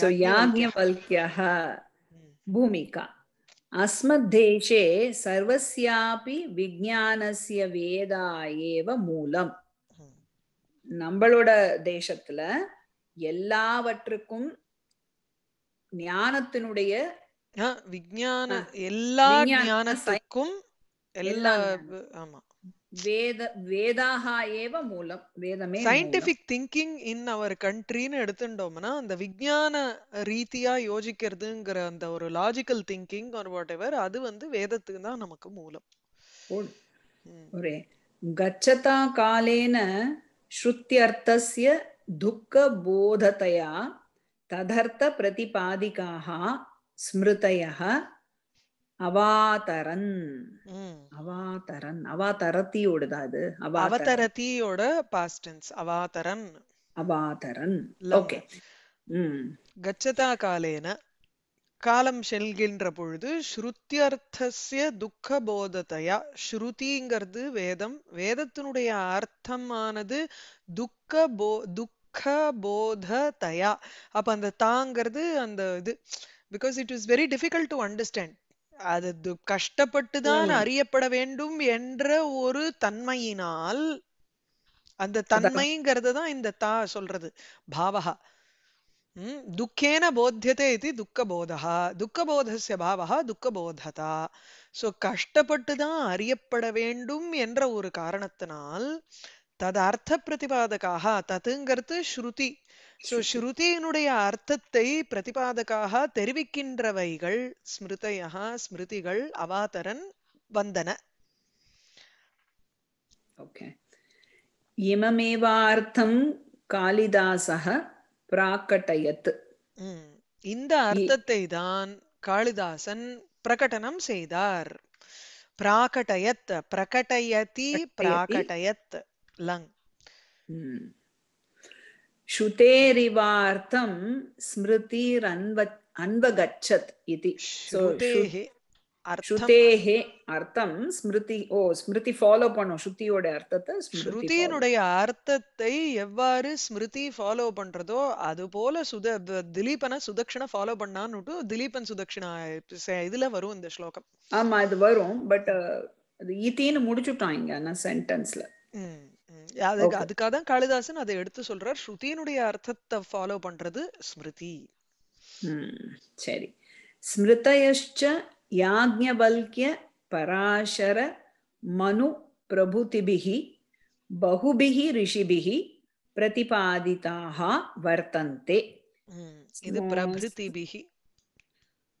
सो याज्ञवल्क्यः விஜயானசிய வேதா ஏவ மூலம் நம்மளோட தேசத்துல எல்லாவற்றுக்கும் ஞானத்தினுடைய விஞ்ஞான எல்லா ஞானத்துக்கும் எல்லா ஆமா வேத வேதாகா ஏவ மூலம் வேதமே சயின்டிபிக் திங்கிங் இன் அவர் கண்ட்ரின்னு எடுத்துட்டோம்னா அந்த விஞ்ஞான ரீதியா யோசிக்கிறதுங்கிற அந்த ஒரு லாஜிக்கல் திங்கிங் ஆர் வாட் எவர் அது வந்து வேதத்துக்கு தான் நமக்கு மூலம் ஒரே கச்சதா காலேன ஸ்ருத்தியர்த்தஸ்ய துக்க போததயா ததர்த்த பிரதிபாதிகாக ஸ்மிருதயः அவாதரன் அவாதரன் அது பாஸ்ட் டென்ஸ் அவாதரன் அவாதரன் ஓகே கச்சதா காலேன காலம் செல்கின்ற பொழுது ஸ்ருத்தியர்த்தசிய துக்க போதத்தையா ஸ்ருதிங்கிறது வேதம் வேதத்தினுடைய அர்த்தமானது துக்க போ துக்க போதத்தையா அப்ப அந்த தாங்கிறது அந்த இது because it is very difficult to understand அது கஷ்டப்பட்டுதான் அறியப்பட வேண்டும் என்ற ஒரு தன்மையினால் அந்த தன்மைங்கிறது தான் இந்த தா சொல்றது பாவகா துக்கேன போத்தியதே இது துக்கபோதா துக்கபோதஸ்ய பாவகா துக்கபோததா ஸோ கஷ்டப்பட்டு தான் அறியப்பட வேண்டும் என்ற ஒரு காரணத்தினால் தது அர்த்த பிரதிபாதகாக ததுங்கிறது ஸ்ருதி சோ ஸ்ருதியினுடைய அர்த்தத்தை பிரதிபாதக்காக தெரிவிக்கின்றவைகள் ஸ்மிருதயா ஸ்மிருதிகள் அவாதரன் வந்தன ஓகே இமமேவார்த்தம் காளிதாசக பிராக்கட்டயத் இந்த அர்த்தத்தை தான் காளிதாசன் பிரகடனம் செய்தார் பிராகட்டயத் பிரகட்டயதி பிராகட்டயத் லங் ஸ்ருதேரிவார்த்தம் ஸ்மிருதிரன்வ அன்வகச்சத் இது ஸ்ருதேஹே அர்த்தம் ஸ்மிருதி ஓ ஸ்மிருதி ஃபாலோ பண்ணும் ஸ்ருதியோட அர்த்தத்தை ஸ்ருதியினுடைய அர்த்தத்தை எவ்வாறு ஸ்மிருதி ஃபாலோ பண்றதோ அது போல சுத திலீபனை சுதக்ஷனை ஃபாலோ பண்ணான்னுட்டு திலீபன் சுதக்ஷனா இதுல வரும் இந்த ஸ்லோகம் ஆமா அது வரும் பட் அது ஈத்தின்னு முடிச்சுட்டோம் இங்க ஆனா சென்டென்ஸ்ல அதுக்கு அதுக்காக தான் காளிதாசன் அதை எடுத்து சொல்றார் ஸ்ருதியினுடைய அர்த்தத்தை ஃபாலோ பண்றது ஸ்மிருதி சரி ஸ்மிருதயஷ்ட யாஜ்ஞபல்ய பராசர மனு பிரபுதிபிகி பகுபிகி ரிஷிபிகி பிரதிபாதிதாக வர்த்தந்தே இது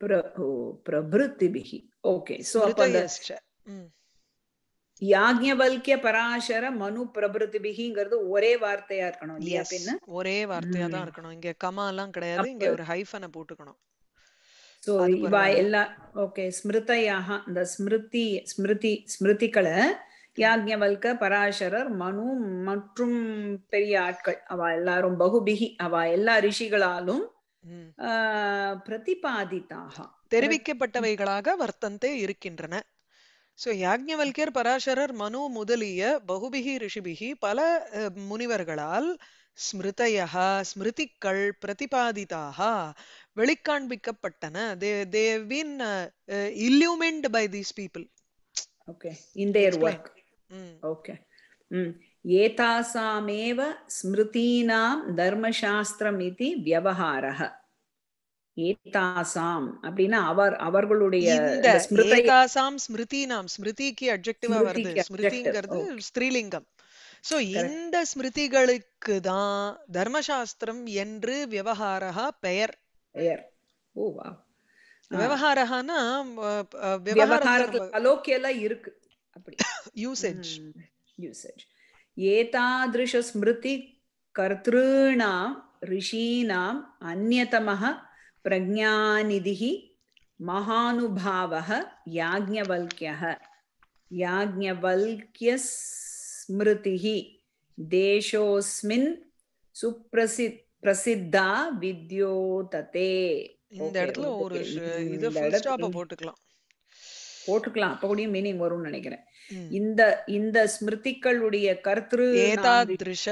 பிரபு பிரபுதிபிகி ஓகே சோ அப்ப யாஜ்யவல்கிய பராசர மனு பிரபுதிபிகிங்கிறது ஒரே வார்த்தையா இருக்கணும் இல்லையா பின்ன ஒரே வார்த்தையா தான் இருக்கணும் இங்க கமா எல்லாம் கிடையாது இங்க ஒரு ஹைஃபனை போட்டுக்கணும் சோ இவா எல்லா ஓகே ஸ்மிருதையாக இந்த ஸ்மிருதி ஸ்மிருதி ஸ்மிருதிகளை யாஜ்யவல்க பராசரர் மனு மற்றும் பெரிய ஆட்கள் அவ எல்லாரும் பகுபிகி அவ எல்லா ரிஷிகளாலும் பிரதிபாதிதாக தெரிவிக்கப்பட்டவைகளாக வர்த்தந்தே இருக்கின்றன ஸோ யாக்ஞவல்யர் பராசரர் மனு முதலிய பகுபிகி ரிஷிபிகி பல முனிவர்களால் ஸ்மிருதயா ஸ்மிருதிக்கள் பிரதிபாதிதாக வெளிக்காண்பிக்கப்பட்டன they they've been illuminated by these people okay in work okay ஏதாசாமேவ ஸ்மிருதீனாம் தர்மசாஸ்திரம் இது வியவஹாரः ஏதாசாம் அப்படின்னா அவர் அவர்களுடைய ஏதாசாம் ஸ்மிருதி நாம் ஸ்மிருதிக்கு அட்ஜெக்டிவா வருது ஸ்மிருதிங்கிறது ஸ்திரீலிங்கம் சோ இந்த ஸ்மிருதிகளுக்கு தான் தர்மசாஸ்திரம் என்று விவகாரா பெயர் பெயர் ஓவா விவகாரஹானா விவகாரத்துல அலோக்கியலா இருக்கு அப்படி யூசேஜ் யூசேஜ் ஏதாதிருஷ ஸ்மிருதி கர்த்திருணாம் ரிஷீனாம் அந்நயதமஹ பிரஜாநிதி மகானுபாவக யாஜ்ஞவல்யக யாஜ்ஞவல்யஸ்மிருதி தேசோஸ்மின் சுப்பிரசித் பிரசித்தா வித்யோததே இந்த இடத்துல ஒரு இது போட்டுக்கலாம் போட்டுக்கலாம் அப்ப கூடயும் மீனிங் வரும்னு நினைக்கிறேன் இந்த இந்த ஸ்மிருதிகளுடைய கர்த்திரு ஏதாதிருஷ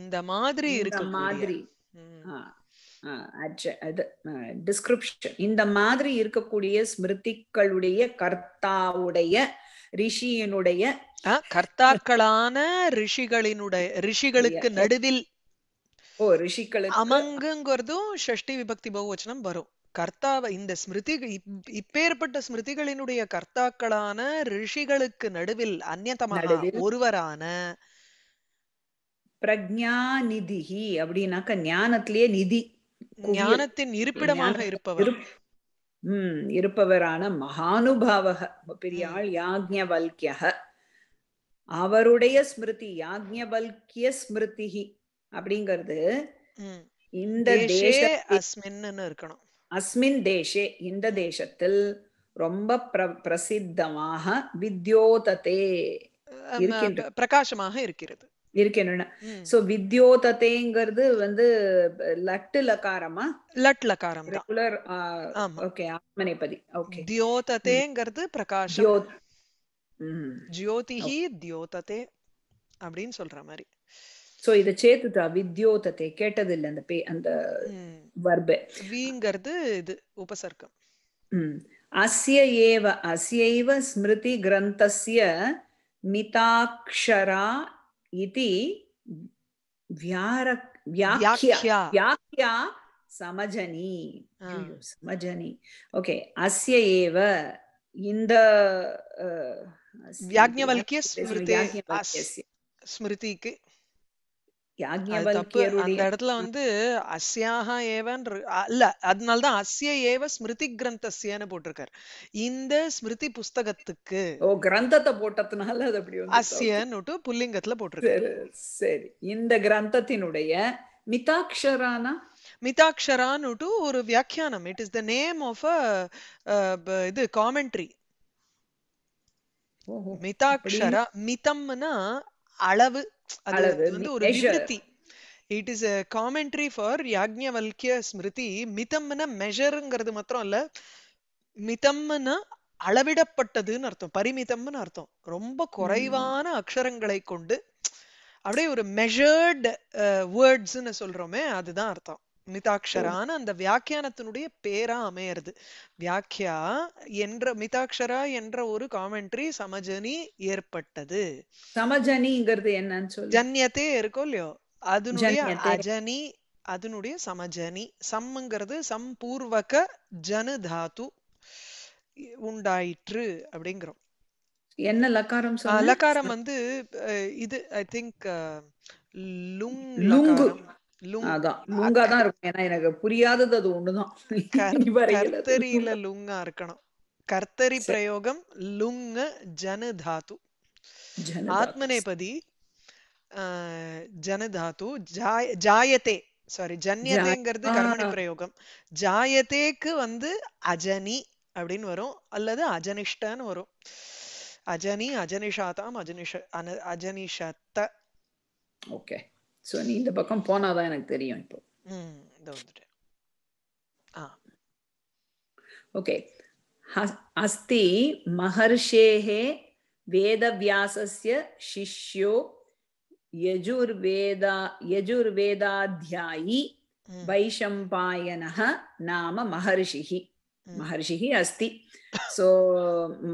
இந்த மாதிரி இருக்க மாதிரி டிஸ்கிரிப்ஷன் இந்த மாதிரி இருக்கக்கூடிய ஸ்மிருதிக்களுடைய கர்த்தாவுடைய ரிஷியினுடைய கர்த்தாக்களான ரிஷிகளினுடைய ரிஷிகளுக்கு நடுவில் ஓ ரிஷிகளுக்கு அமங்குங்கிறதும் ஷஷ்டி விபக்தி பகுவச்சனம் வரும் கர்த்தாவை இந்த ஸ்மிருதி இப்பேற்பட்ட ஸ்மிருதிகளினுடைய கர்த்தாக்களான ரிஷிகளுக்கு நடுவில் அந்நியதமான ஒருவரான பிரக்ஞா நிதி அப்படின்னாக்க ஞானத்திலேயே நிதி ஞானத்தின் இருப்பிடமாக இருப்பவர் உம் இருப்பவரான மகானுபாவக பெரிய ஆள் யாஜ்ஞவல்யக அவருடைய ஸ்மிருதி யாஜ்ஞவல்கிய ஸ்மிருதி அப்படிங்கிறது இந்த அஸ்மின்னு இருக்கணும் அஸ்மின் தேசே இந்த தேசத்தில் ரொம்ப பிரசித்தமாக வித்யோததே பிரகாசமாக இருக்கிறது இருக்கின்றன சோ வித்யோதத்தைங்கிறது வந்து லட்டு லகாரமா லட் லகாரம் ரெகுலர் ஓகே ஆத்மநேபதி ஓகே தியோததேங்கிறது பிரகாஷம் ஜியோதிஹி தியோததே அப்படின்னு சொல்ற மாதிரி சோ இத சேர்த்துட்டா வித்யோதத்தை கேட்டது இல்ல அந்த பே அந்த வர்பே வீங்கிறது இது உபசர்க்கம் அஸ்ய ஏவ அஸ்யைவ ஸ்மிருதி கிரந்தஸ்ய மிதாக்ஷரா इति व्यार व्याख्या व्याख्या சமஜனி சமஜனி ஓகே அஸ்ய ஏவ இந்த வியாஜ்ஞவல்கிய ஸ்மிருதி ஸ்மிருதிக்கு அந்த இடத்துல வந்து அஸ்யாஹா ஏவன் அல்ல அதனாலதான் அஸ்ய ஏவ ஸ்மிருதி கிரந்தஸ்யன்னு போட்டிருக்காரு இந்த ஸ்மிருதி புஸ்தகத்துக்கு ஓ கிரந்தத்தை போட்டதுனால அது அப்படி அஸ்யன்னுட்டு புல்லிங்கத்துல போட்டிருக்காரு சரி இந்த கிரந்தத்தினுடைய மிதாக்ஷரானா மிதாக்ஷரான்னுட்டு ஒரு வியாக்கியானம் it is the name of a இது காமெண்ட்ரி மிதாக்ஷரா மிதம்னா அளவு அது வந்து ஒரு விவருத்தி it is a commentary for Yajnavalkya Smriti மிதம்னா மெஷருங்கிறது மாத்திரம் இல்ல மிதம்னா அளவிடப்பட்டதுன்னு அர்த்தம் பரிமிதம்னு அர்த்தம் ரொம்ப குறைவான அக்ஷரங்களை கொண்டு அப்படியே ஒரு மெஷர்டு வேர்ட்ஸ்ன்னு uh, சொல்றோமே அதுதான் அர்த்தம் மிதாக்ஷரான்னு அந்த வியாக்கியானத்தினுடைய பேரா அமையறது வியாக்கியா என்ற மிதாக்ஷரா என்ற ஒரு காமெண்ட்ரி சமஜனி ஏற்பட்டது சமஜனிங்கிறது என்னன்னு ஜன்யத்தே இருக்கோ இல்லையோ அதனுடைய அஜனி அதனுடைய சமஜனி சம்ங்கிறது சம்பூர்வக ஜனு தாத்து உண்டாயிற்று அப்படிங்கிறோம் என்ன லக்காரம் லக்காரம் வந்து இது ஐ திங்க் லுங் லுங்கு லுங்கா தான் புரியாதது கர்த்தரியில லுங்கா இருக்கணும் கர்த்தரி பிரயோகம் லுங்க ஜனதாத்து ஆத்மநேபதி ஜனதாத்து ஜாயதே சாரி ஜன்யதேங்கிறது கர்மணி பிரயோகம் ஜாயதேக்கு வந்து அஜனி அப்படின்னு வரும் அல்லது அஜனிஷ்டன்னு வரும் அஜனி அஜனிஷாதாம் அஜனிஷ அஜனிஷத்த ஓகே ஸோ நீ இந்த பக்கம் போனாதான் எனக்கு தெரியும் இப்போ ஓகே அஸ்தி மகர்ஷேஹே வேதவியாசஸ்ய சிஷ்யோ யஜுர்வேதா யஜுர்வேதாத்தியாயி வைஷம்பாயனः நாம மகர்ஷிஹி மகர்ஷிஹி அஸ்தி சோ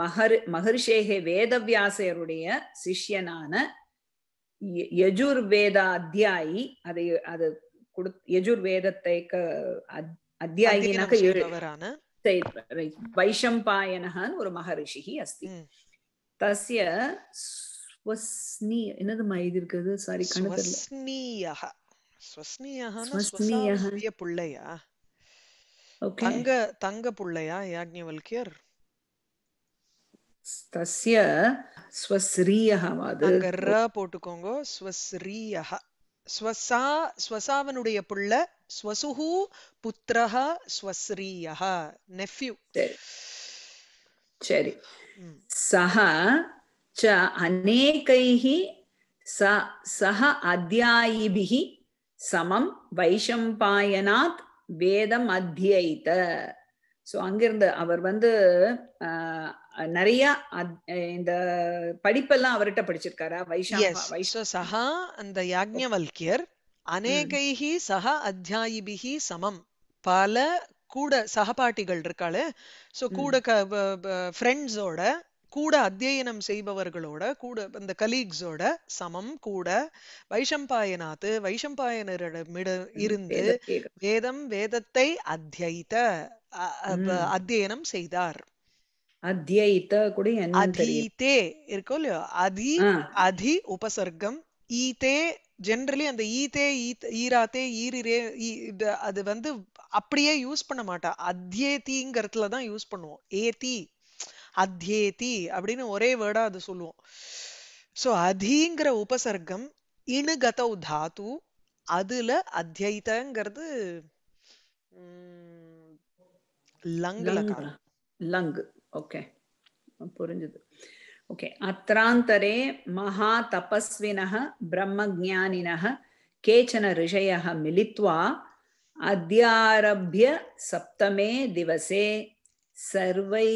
மகர் மகர்ஷேகே வேதவியாசருடைய சிஷ்யனான யஜுர்வேத அத்தியாயி அதை அது கொடு யஜுர்வேதத்தை அத்தியாயினாக வைஷம்பாயனஹான் ஒரு மகரிஷி அஸ்தி தஸ்ய ஸ்வஸ்னி என்னதுமா இது இருக்குது சாரி கணக்கு பிள்ளையா தங்க தங்க பிள்ளையா யாஜ்ஞவல்கியர் தஸ்ய ஸ்வஸ்ரீயஹ அங்க ர போட்டுக்கோங்க ஸ்வஸ்ரீயஹ ஸ்வசா ஸ்வசாவனுடைய புள்ள ஸ்வசுஹு புத்திரஹ ஸ்வஸ்ரீயஹ நெஃப்யூ சரி சஹ ச அநேகைः ச சஹ அத்தியாயிபிः சமம் வைஷம்பாயனாத் வேதம் அத்தியைத்த ஸோ அங்கிருந்து அவர் வந்து நிறைய இந்த படிப்பெல்லாம் அவர்கிட்ட படிச்சிருக்காரா வைஷ்ணவ சஹா அந்த யாக்ஞவல்கியர் அநேகைஹி சக அத்தியாயிபிஹி சமம் பல கூட சகபாட்டிகள் இருக்காளு ஸோ கூட ஃப்ரெண்ட்ஸோட கூட அத்தியனம் செய்பவர்களோட கூட இந்த கலீக்ஸோட சமம் கூட வைஷம்பாயநாத்து வைஷம்பாயனரிடமிட இருந்து வேதம் வேதத்தை அத்தியத்த அத்தியனம் செய்தார் அத்தியைத கூட அதீதே இருக்கும் இல்லையோ அதி அதி உபசர்க்கம் ஈதே ஜென்ரலி அந்த ஈதே ஈராத்தே ஈரிரே அது வந்து அப்படியே யூஸ் பண்ண மாட்டா அத்தியேதிங்கிறதுல தான் யூஸ் பண்ணுவோம் ஏதி அத்தியேதி அப்படின்னு ஒரே வேர்டா அது சொல்லுவோம் சோ அதிங்கிற உபசர்க்கம் இணுகதௌ தாத்து அதுல அத்தியைதங்கிறது லங் லங் ஓகே புரிஞ்சுது ஓகே அத்திராந்தரே மகா தபஸ்வினக பிரம்மஜானினக கேச்சன ரிஷயக மிலித்வா அத்தியாரபிய சப்தமே திவசே சர்வை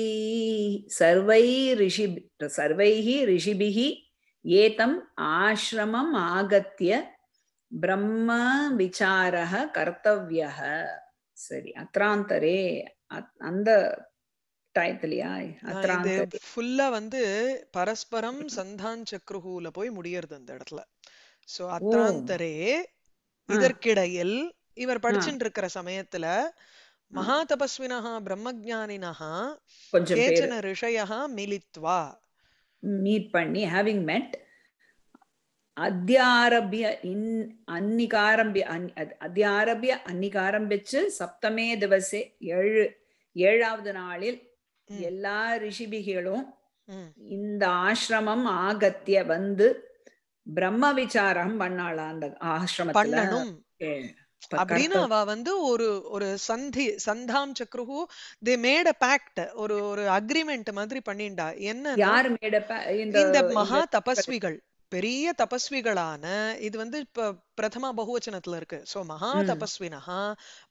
சர்வை ரிஷி சர்வைஹி ரிஷிபிஹி ஏதம் ஆசிரமம் ஆகத்திய பிரம்ம விசாரக கர்த்தவியக சரி அத்திராந்தரே அந்த டயத்துலயா இது ஃபுல்லா வந்து பரஸ்பரம் சந்தான் சக்ருஹூல போய் முடியறது அந்த இடத்துல சோ அத்ராந்தரே இதற்கிடையில் இவர் படிச்சுட்டு இருக்கிற சமயத்துல மகா தபஸ்வினா பிரம்மஜானினா கேச்சன ரிஷயா மிலித்வா மீட் பண்ணி ஹேவிங் மெட் அத்தியாரபிய இன் அன்னைக்கு ஆரம்பிய அத்தியாரபிய அன்னைக்கு சப்தமே திவசே ஏழு ஏழாவது நாளில் எல்லா ரிஷிபிகளும் இந்த ஆசிரமம் ஆகத்திய வந்து பிரம்ம விசாரம் பண்ணாளா அந்த ஆசிரமத்துல அப்படின்னு அவ வந்து ஒரு ஒரு சந்தி சந்தாம் சக்ருஹு தி மேட் அ பேக்ட் ஒரு ஒரு அக்ரிமெண்ட் மாதிரி பண்ணிண்டா என்ன யார் மேட் இந்த மகா தபஸ்விகள் பெரிய தபஸ்விகளான இது வந்து இப்ப பிரதம பகுவச்சனத்துல இருக்கு சோ மகா தபஸ்வினஹா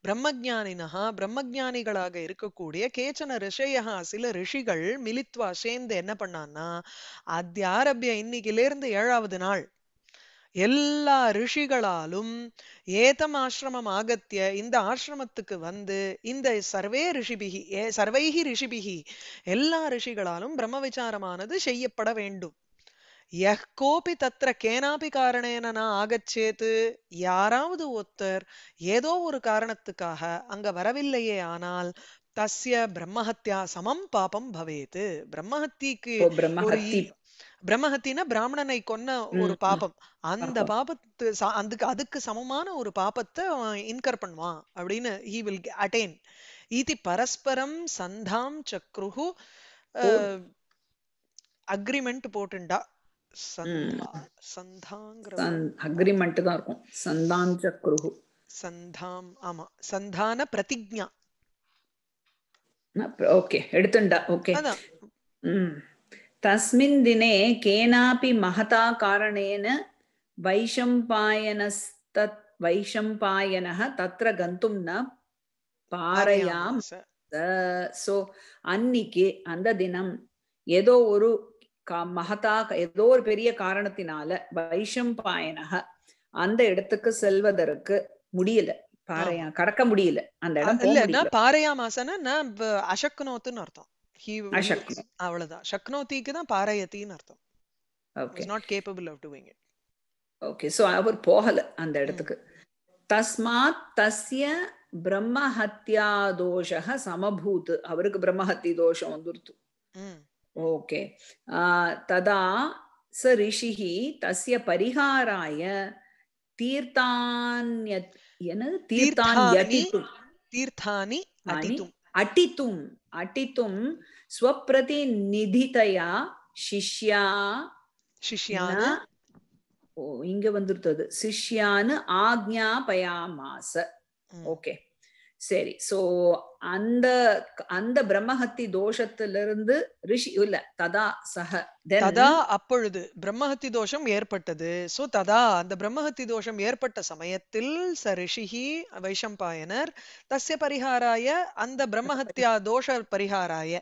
பிரம்மஜானினஹா பிரம்மஜானிகளாக இருக்கக்கூடிய கேச்சன ரிஷையஹா சில ரிஷிகள் மிலித்வா சேர்ந்து என்ன பண்ணான்னா அத்தியாரபிய இன்னைக்குல இருந்து ஏழாவது நாள் எல்லா ரிஷிகளாலும் ஏதம் ஆசிரமம் ஆகத்திய இந்த ஆசிரமத்துக்கு வந்து இந்த சர்வே ரிஷிபிகி சர்வைகி ரிஷிபிகி எல்லா ரிஷிகளாலும் பிரம்ம விசாரமானது செய்யப்பட வேண்டும் யஹ் கோபி தத்திர கேனாபி காரணேன நான் ஆகச்சேத்து யாராவது ஒத்தர் ஏதோ ஒரு காரணத்துக்காக அங்க வரவில்லையே ஆனால் தஸ்ய பிரம்மஹத்யா சமம் பாபம் பவேத்து பிரம்மஹத்திக்கு பிரம்மஹத்தின பிராமணனை கொன்ன ஒரு பாபம் அந்த பாபத்து அதுக்கு அதுக்கு சமமான ஒரு பாபத்தை இன்கர் பண்ணுவான் அப்படின்னு ஹி வில் அட்டைன் இதி பரஸ்பரம் சந்தாம் சக்ருஹு அக்ரிமெண்ட் போட்டுண்டா அக்ரிமெண்ட் தான் இருக்கும் சந்தாம் சக்ருஹு சந்தாம் ஆமா சந்தான பிரதிஜா ஓகே எடுத்துண்டா ஓகே தஸ்மின் தினே கேனாபி மகதா காரணேன வைஷம்பாயனஸ்தத் வைஷம்பாயனः தத்ர கந்தும் ந பாரயாம் சோ அன்னிக்கு அந்த தினம் ஏதோ ஒரு மகதா ஏதோ ஒரு பெரிய காரணத்தினால வைஷம்பாயனக அந்த இடத்துக்கு செல்வதற்கு முடியல பாறையா கடக்க முடியல அந்த இடம் பாறையா மாசனா அசக்னோத்துன்னு அர்த்தம் அவ்வளவுதான் சக்னோத்திக்கு தான் பாறையத்தின்னு அர்த்தம் okay not capable of doing it okay so அவர் போகல அந்த இடத்துக்கு தஸ்மாத் தஸ்ய பிரம்மஹத்யா தோஷக சமபூத் அவருக்கு பிரம்மஹத்தி தோஷம் வந்துருத்து ओके तदा स ऋषिः तस्य परिहाराय तीर्थान्य तीर्थानि तीर्थानि अटितुम् अटितुं स्वप्रतिनिधितया शिष्या शिष्यान இங்க வந்துருத்தது சிஷ்யான்னு ஆக்ஞாபயாமாச ஓகே சரி சோ அந்த அந்த பிரம்மஹத்தி தோஷத்திலிருந்து ரிஷி இல்ல ததா சக ததா அப்பொழுது பிரம்மஹத்தி தோஷம் ஏற்பட்டது சோ ததா அந்த பிரம்மஹத்தி தோஷம் ஏற்பட்ட சமயத்தில் ச ரிஷிஹி வைஷம்பாயனர் தஸ்ய பரிகாராய அந்த பிரம்மஹத்தியா தோஷ பரிகாராய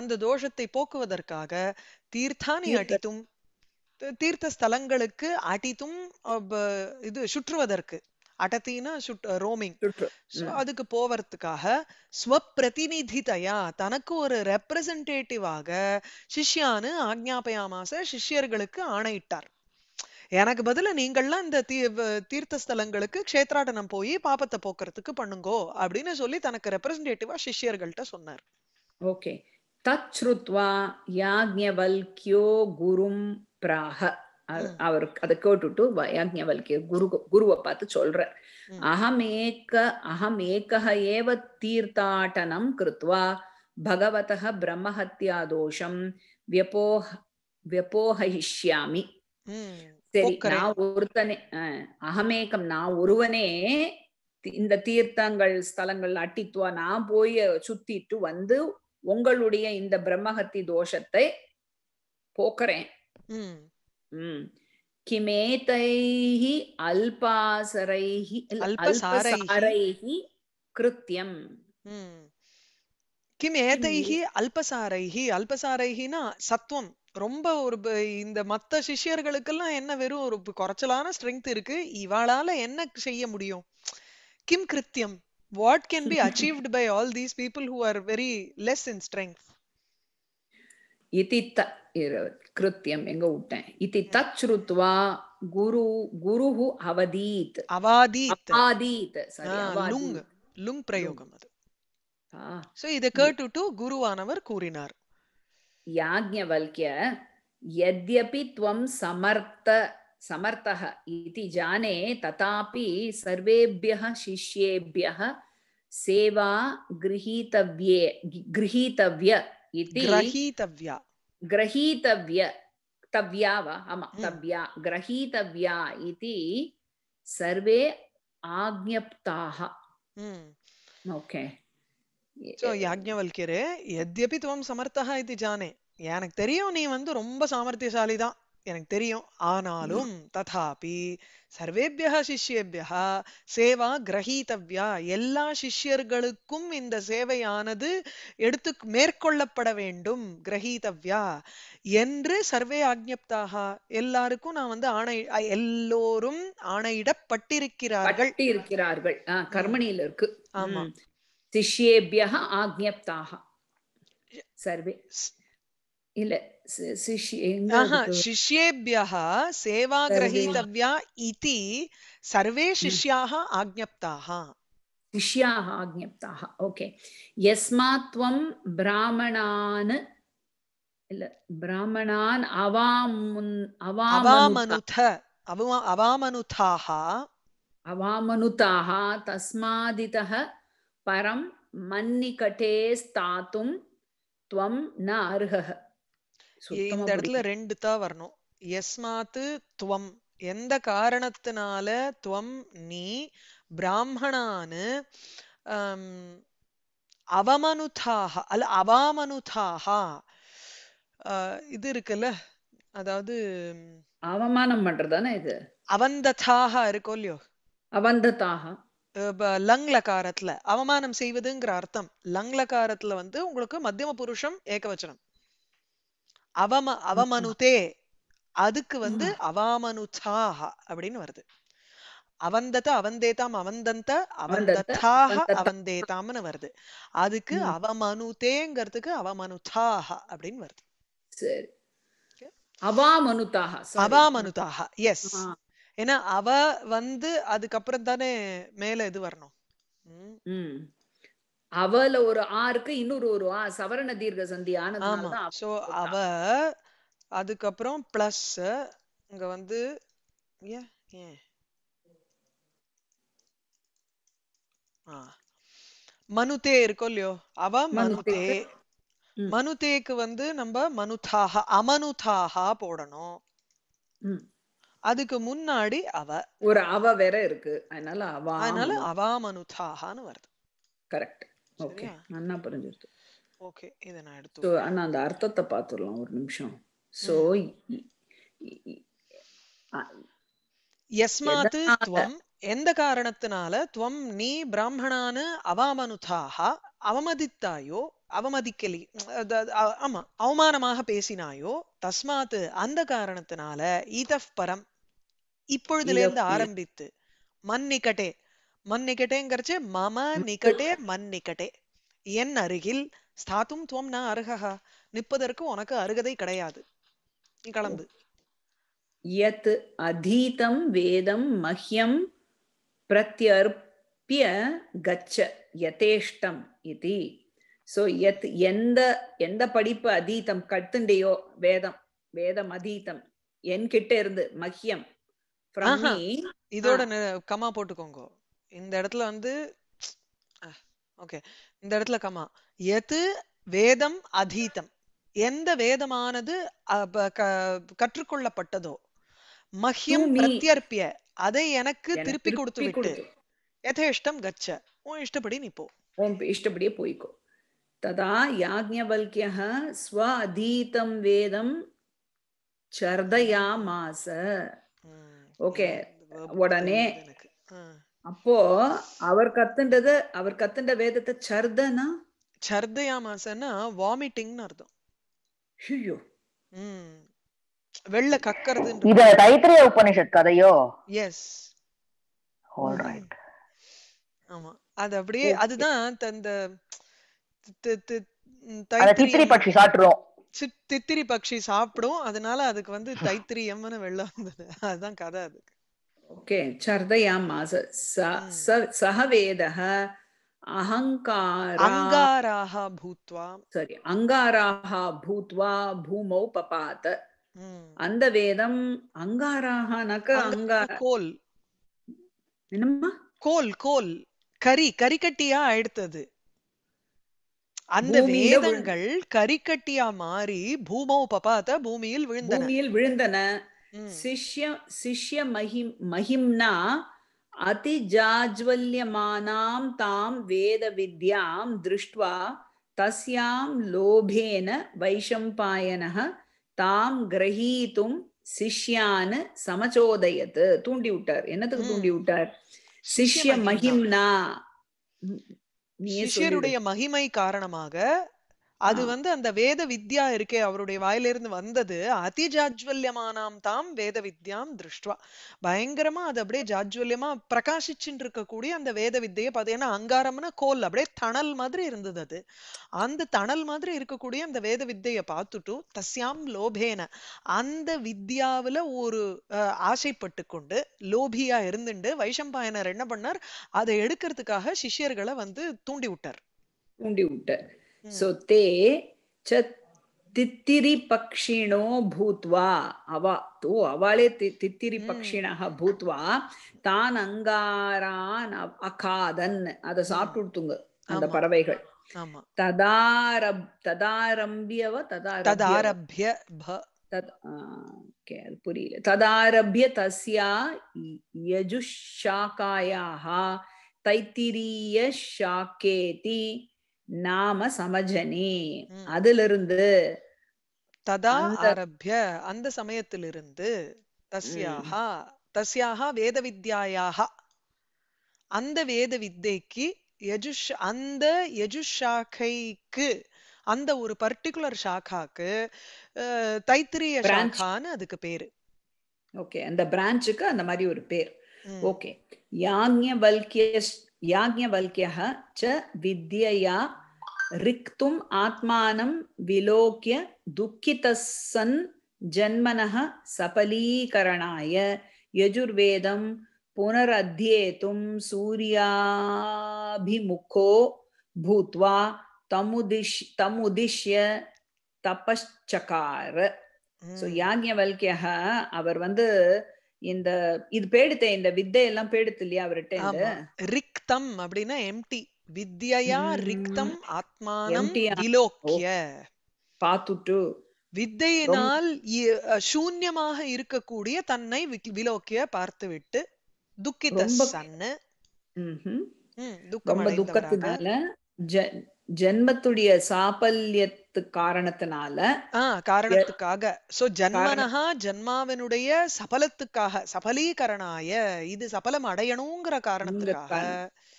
அந்த தோஷத்தை போக்குவதற்காக தீர்த்தானி அடித்தும் தீர்த்த ஸ்தலங்களுக்கு அடித்தும் இது சுற்றுவதற்கு அடத்தினா சுட் ரோமிங் அதுக்கு போவதுக்காக ஸ்வப்பிரதிநிதிதையா தனக்கு ஒரு ரெப்ரசன்டேட்டிவாக சிஷ்யானு ஆக்ஞாபயாமாச சிஷ்யர்களுக்கு ஆணையிட்டார் எனக்கு பதில நீங்கள்லாம் இந்த தீ தீர்த்த ஸ்தலங்களுக்கு க்ஷேத்ராடனம் போய் பாப்பத்தை போக்குறதுக்கு பண்ணுங்கோ அப்படின்னு சொல்லி தனக்கு ரெப்ரசன்டேட்டிவா சிஷ்யர்கள்ட்ட சொன்னார் ஓகே தச்ருத்வா யாக்ஞவல்கியோ குரும் பிராக அவர் அதை கேட்டுட்டு யாஜ்ஞவல்கிய குரு குருவை பார்த்து சொல்றார் அகமேக்க அகமேக்க ஏவ தீர்த்தாட்டனம் கிருத்வா பகவத பிரம்மஹத்யா தோஷம் வியபோஹ வியபோகிஷ்யாமி சரி நான் ஒருத்தனே அகமேக்கம் நான் ஒருவனே இந்த தீர்த்தங்கள் ஸ்தலங்கள் அட்டித்துவா நான் போய் சுத்திட்டு வந்து உங்களுடைய இந்த பிரம்மஹத்தி தோஷத்தை போக்குறேன் கிம் ஏதைஹி அல்பசாரைஹி அல்பசாரைஹினா சத்துவம் ரொம்ப ஒரு இந்த மத்த சிஷ்யர்களுக்கெல்லாம் என்ன வெறும் ஒரு குறைச்சலான ஸ்ட்ரென்த் இருக்கு இவாளால என்ன செய்ய முடியும் கிம் கிருத்தியம் what can be achieved by all these people who are very less in strength கிருத்தியம் எங்க விட்டேன் இத்தி தத் குரு குருஹு அவதீத் அவாதீத் அவாதீத் லுங் லுங் பிரயோகம் அது சோ இத கேட்டுட்டு குருவானவர் கூறினார் யாஜ்ஞவல்ய यद्यपि त्वं समर्थ समर्थः इति जाने तथापि सर्वेभ्यः शिष्येभ्यः सेवा गृहीतव्ये गृहीतव्य इति गृहीतव्या ಗ್ರಹೀತವ್ಯ ತವ್ಯಾವ ಅಮ ತವ್ಯಾ ಗ್ರಹೀತವ್ಯಾ ಇತಿ ಸರ್ವೇ ಆಜ್ಞಪ್ತಾಹ ಓಕೆ ஸோ யாஜ்ஞவல்கியரே எத்யபி துவம் சமர்த்தா இது ஜானே எனக்கு தெரியும் நீ வந்து ரொம்ப சாமர்த்தியசாலி தான் எனக்கு தெரியும் ஆனாலும் ததாபி சர்வேபியா சிஷ்யபியா சேவா கிரகீதவ்யா எல்லா சிஷ்யர்களுக்கும் இந்த சேவையானது எடுத்து மேற்கொள்ளப்பட வேண்டும் கிரகீதவ்யா என்று சர்வே ஆக்ஞப்தாக எல்லாருக்கும் நான் வந்து ஆணை எல்லோரும் ஆணையிடப்பட்டிருக்கிறார்கள் இருக்கிறார்கள் கர்மணியில் இருக்கு ஆமா சிஷ்யேபியா ஆக்ஞப்தாக சர்வே இல்ல शिष्येभ्यः सेवा ग्रहीतव्या इति सर्वे शिष्याः आज्ञप्ताः शिष्याः आज्ञप्ताः ओके यस्मात् त्वं ब्राह्मणान् ब्राह्मणान् अवामुन् अवामनुथ अवामनुथाः अवामनुताः तस्मादितः परं मन्निकटे स्थातुं त्वं न अर्हः இந்த இடத்துல ரெண்டு தான் வரணும் எஸ்மாத்து துவம் எந்த காரணத்தினால துவம் நீ பிராமணான்னு அவமனுதாக அல்ல அவாமனுதாக இது இருக்குல்ல அதாவது அவமானம் பண்றதானே இது அவந்ததாக இருக்கோ இல்லையோ அவந்ததாக லங்லகாரத்துல அவமானம் செய்வதுங்கிற அர்த்தம் லங்லகாரத்துல வந்து உங்களுக்கு மத்தியம புருஷம் ஏகவச்சனம் அவம அவமனுதே அதுக்கு வந்து அவாமனுச்சாக அப்படின்னு வருது அவந்தத அவந்தேதாம் அவந்தந்த அவந்தத்தாக அவந்தேதாம்னு வருது அதுக்கு அவமனுதேங்கிறதுக்கு அவமனுதாக அப்படின்னு வருது சரி அவாமனுதாக அவாமனுதாக எஸ் ஏன்னா அவ வந்து அதுக்கப்புறம் தானே மேல இது வரணும் அவல ஒரு ஆ இன்னொரு ஒரு ஆ சவரண தீர்க்க சந்தி ஆனதுனால சோ அவ அதுக்கப்புறம் பிளஸ் இங்க வந்து மனுதே இருக்கோ இல்லையோ அவ மனுதே மனுதேக்கு வந்து நம்ம மனுதாக அமனுதாக போடணும் அதுக்கு முன்னாடி அவ ஒரு அவ வேற இருக்கு அதனால அவ அதனால அவா மனுதாகனு வருது கரெக்ட் ஓகே அண்ணா புரிஞ்சிருது ஓகே நான் எடுத்து அண்ணா அந்த அர்த்தத்தை ஒரு நிமிஷம் துவம் எந்த காரணத்தினால துவம் நீ பிராமணான அவாமனுதாக அவமதித்தாயோ அவமதிக்கலி ஆமா அவமானமாக பேசினாயோ தஸ்மாத் அந்த காரணத்தினால இதப் பரம் இப்பொழுதுல இருந்து ஆரம்பித்து மன்னிக்கட்டே மன் நிகட்டேங்கிறச்சு மம நிகட்டே மன் நிகட்டே என் அருகில் ஸ்தாத்தும் துவம் நான் அருகா நிற்பதற்கு உனக்கு அருகதை கிடையாது கலந்து யத் அதீதம் வேதம் மஹ்யம் பிரத்யர்பிய கச்ச யதேஷ்டம் இது ஸோ எத் எந்த எந்த படிப்பு அதீதம் கட்டுண்டையோ வேதம் வேதம் அதீதம் என்கிட்ட இருந்து மஹ்யம் இதோட கமா போட்டுக்கோங்கோ இந்த இடத்துல வந்து ஓகே இந்த இடத்துல கமா எது வேதம் அதீதம் எந்த வேதமானது கற்றுக்கொள்ளப்பட்டதோ மஹ்யம் பிரத்யர்ப்பிய அதை எனக்கு திருப்பி கொடுத்து விட்டு யதேஷ்டம் கச்ச உன் இஷ்டப்படி நீ போ உன் இஷ்டப்படியே போய்க்கோ ததா யாஜ்ஞவல்யः ஸ்வ அதீதம் வேதம் சர்தயாமாச ஓகே உடனே அப்போ அவர் கத்துண்டது அவர் கத்துண்ட வேதத்தை சர்தனா சர்தயாமாசன்னா வாமிட்டிங்னு அர்த்தம் ஐயோ ம் வெள்ள கக்கறது இது தைத்திரிய உபனிஷத் கதையோ எஸ் ஆல்ரைட் ஆமா அது அப்படியே அதுதான் அந்த தித்திரி பட்சி சாட்டுறோம் தித்திரி பட்சி சாப்பிடும் அதனால அதுக்கு வந்து தைத்திரி தைத்திரியம்னு வெள்ளம் வந்தது அதுதான் கதை அதுக்கு ओके छर्दयाम् ச सः वेदः अहङ्काराः भूत्वा सारि अङ्गाराः भूत्वा भूमौ पपात அந்த வேதம் அங்காராக அங்கார கோல் என்னம்மா கோல் கோல் கரி கரிக்கட்டியா எடுத்தது அந்த வேதங்கள் கரிக்கட்டியா மாறி பூமௌ பபாத பூமியில் விழுந்தன பூமியில் விழுந்தன சிஷ்ய சிஷ்ய மகிம் மகிம்னா அதிஜாஜ்வல்யமானாம் தாம் வேத வித்யாம் திருஷ்டுவா தஸ்யாம் லோபேன வைஷம்பாயனக தாம் கிரகீத்தும் சிஷ்யான்னு சமச்சோதயத்து தூண்டி விட்டார் என்னத்துக்கு தூண்டி விட்டார் சிஷ்ய மகிம்னா சிஷ்யருடைய மகிமை காரணமாக அது வந்து அந்த வேத வித்யா இருக்கே அவருடைய வாயிலிருந்து வந்தது அதிஜாஜ்வல்யமானாம் தாம் வேத வித்யாம் திருஷ்டுவா பயங்கரமா அது அப்படியே ஜாஜ்வல்யமா பிரகாசிச்சுட்டு இருக்கக்கூடிய அந்த வேத வித்தியை பார்த்தீங்கன்னா அங்காரம்னா கோல் அப்படியே தணல் மாதிரி இருந்தது அது அந்த தணல் மாதிரி இருக்கக்கூடிய அந்த வேத வித்தையை பார்த்துட்டு தஸ்யாம் லோபேன அந்த வித்யாவில் ஒரு ஆசைப்பட்டு கொண்டு லோபியா இருந்துட்டு வைஷம்பாயனர் என்ன பண்ணார் அதை எடுக்கிறதுக்காக சிஷ்யர்களை வந்து தூண்டி விட்டார் தூண்டி விட்டார் ಸೊ ತೇ ಚ ತಿತ್ತಿರಿ ಪಕ್ಷಿಣೋ ಭೂತ್ವಾ ಅವ ತೋ ಅವಳೇ ತಿತ್ತಿರಿ ಪಕ್ಷಿಣ ಭೂತ್ವಾ தான் அங்காரான் அகாதன் அதை சாப்பிட்டுடுத்துங்க அந்த பறவைகள் ததாரப் ததாரம்பியவ ததாரம்பிய அது புரியல ததாரபிய தஸ்யா யஜுஷாக்காயாக தைத்திரிய ஷாக்கேதி நாம சமஜனி அதிலிருந்து ததா ஆரம்பிய அந்த சமயத்திலிருந்து வேத வித்யாயாக அந்த வேத வித்தைக்கு யஜுஷ் அந்த யஜுஷாக்கைக்கு அந்த ஒரு பர்டிகுலர் ஷாக்காக்கு தைத்திரிய ஷாக்கான்னு அதுக்கு பேரு ஓகே அந்த பிரான்ச்சுக்கு அந்த மாதிரி ஒரு பேர் ஓகே யாக்ஞ பல்கிய யாஜ்ஞவல்யக ச வித்யா ரிக்தும் ஆத்மானம் விலோக்கிய துக்கிதசன் ஜன்மனக சபலீகரணாய யஜுர்வேதம் புனரத்தியேதும் சூர்யாபிமுகோ பூத்வா தமுதிஷ் தமுதிஷ்ய தபச்சக்கார் ஸோ யாஜ்ஞவல்யக அவர் வந்து இந்த இது பேடுதே இந்த வித்தை எல்லாம் பேடுத்து இல்லையா அவர்கிட்ட ரிக்தம் அப்படின்னா எம்டி வித்யா ரிக்தம் ஆத்மானம் இலோக்கிய பாத்துட்டு வித்தையினால் சூன்யமாக இருக்கக்கூடிய தன்னை விலோக்கிய பார்த்து விட்டு துக்கித சன்னு ரொம்ப துக்கத்தினால ஜென்மத்துடைய சாபல்யத் காரணத்தினால காரணத்துக்காக சோ ஜன்மனஹா ஜன்மாவினுடைய சபலத்துக்காக சபலீகரணாய இது சபலம் அடையணுங்கிற காரணத்துக்காக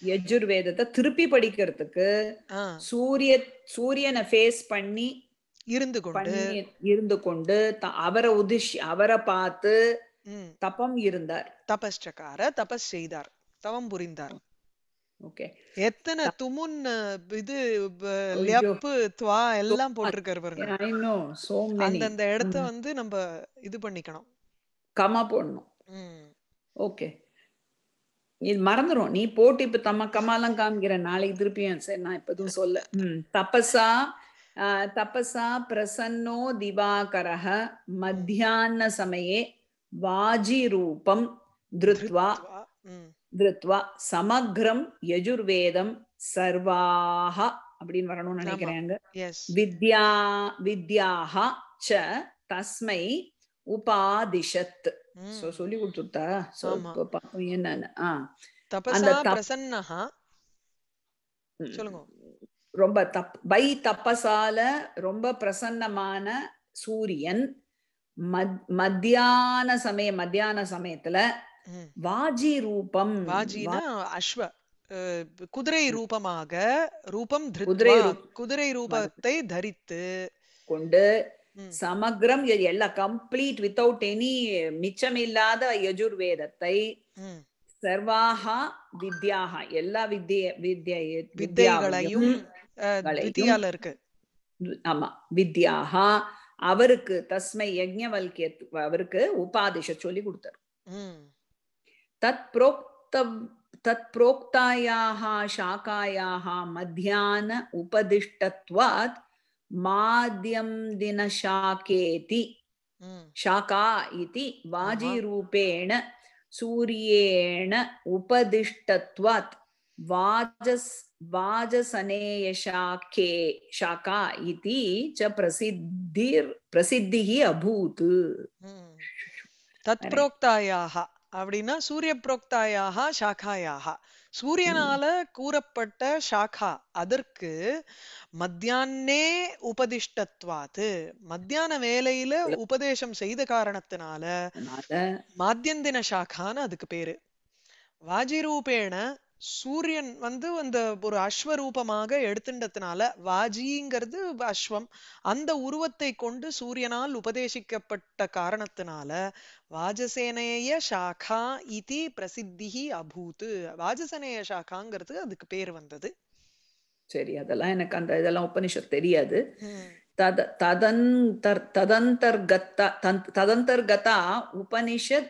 யஜுர்வேதத்தை திருப்பி படிக்கிறதுக்கு சூரிய சூரியனை ஃபேஸ் பண்ணி இருந்து கொண்டு இருந்து கொண்டு அவரை உதிஷ் அவரை பார்த்து தபம் இருந்தார் தபஸ்டக்கார தபஸ் செய்தார் தவம் புரிந்தார் ஓகே எத்தனை துமுன் இது லெப்பு துவா எல்லாம் போட்டிருக்காரு பாருங்க ஐ நோ சோ மெனி அந்த இடத்த வந்து நம்ம இது பண்ணிக்கணும் கமா போடணும் ஓகே இது மறந்துரும் நீ போட்டு இப்ப தம்ம கமாலாம் காமிக்கிற நாளைக்கு திருப்பி சரி நான் இப்ப எதுவும் சொல்ல தபசா தபசா பிரசன்னோ திவாகரஹ மத்தியான சமயே வாஜி ரூபம் திருத்வா திருத்வா சமக்ரம் யஜுர்வேதம் சர்வாக அப்படின்னு வரணும்னு நினைக்கிறேன் வித்யா வித்யாக ச தஸ்மை உபாதிஷத் சொல்லி கொடுத்துட்டா என்னன்னு அந்த பிரசன்னஹா சொல்லுங்க ரொம்ப தப் பை தப்பசால ரொம்ப பிரசன்னமான சூரியன் மத் மத்தியான சமய மத்தியான சமயத்துல வாஜி ரூபம் வாஜினா அஸ்வ குதிரை ரூபமாக ரூபம் குதிரை குதிரை ரூபத்தை தரித்து கொண்டு சமக்ரம் எல்லாம் கம்ப்ளீட் வித்தவுட் எனி மிச்சமில்லாத யஜுர்வேதத்தை சர்வாக வித்யாக எல்லா வித்திய வித்ய வித்தியாகளையும் இருக்கு ஆமா வித்யாக அவருக்கு தஸ்மை யஜ்ஞவல்கிய அவருக்கு உபாதிஷ சொல்லி கொடுத்தார் तत्प्रोक्तायाः शाखायाः मध्यान उपदिष्टत्वात् माद्यं दिनशाकेति हम्म। शाका इति वाजिरूपेण सूर्येण उपदिष्टत्वात् वाजस् वाजसनेयशाके शाका इति च प्रसिद्धिर् प्रसिद्धिः अभूत् हम्म। तत्प्रोक्तायाः அப்படின்னா சூரிய புரோக்தாயாக சாக்காயாக சூரியனால கூறப்பட்ட சாக்கா அதற்கு மத்தியானே உபதிஷ்டத்வாத்து மத்தியான வேலையில உபதேசம் செய்த காரணத்தினால மாத்தியந்தின சாக்கான்னு அதுக்கு பேரு வாஜிரூபேண சூரியன் வந்து அந்த ஒரு அஸ்வரூபமாக எடுத்துட்டதுனால வாஜிங்கிறது அஸ்வம் அந்த உருவத்தை கொண்டு சூரியனால் உபதேசிக்கப்பட்ட காரணத்தினால வாஜசேனைய சாகா இதி பிரசித்திகி அபூத்து வாஜசேனைய சாகாங்கிறது அதுக்கு பேர் வந்தது சரி அதெல்லாம் எனக்கு அந்த இதெல்லாம் உபனிஷத் தெரியாது தத ததந்தர்கத்தா ததந்தர்கதா உபனிஷத்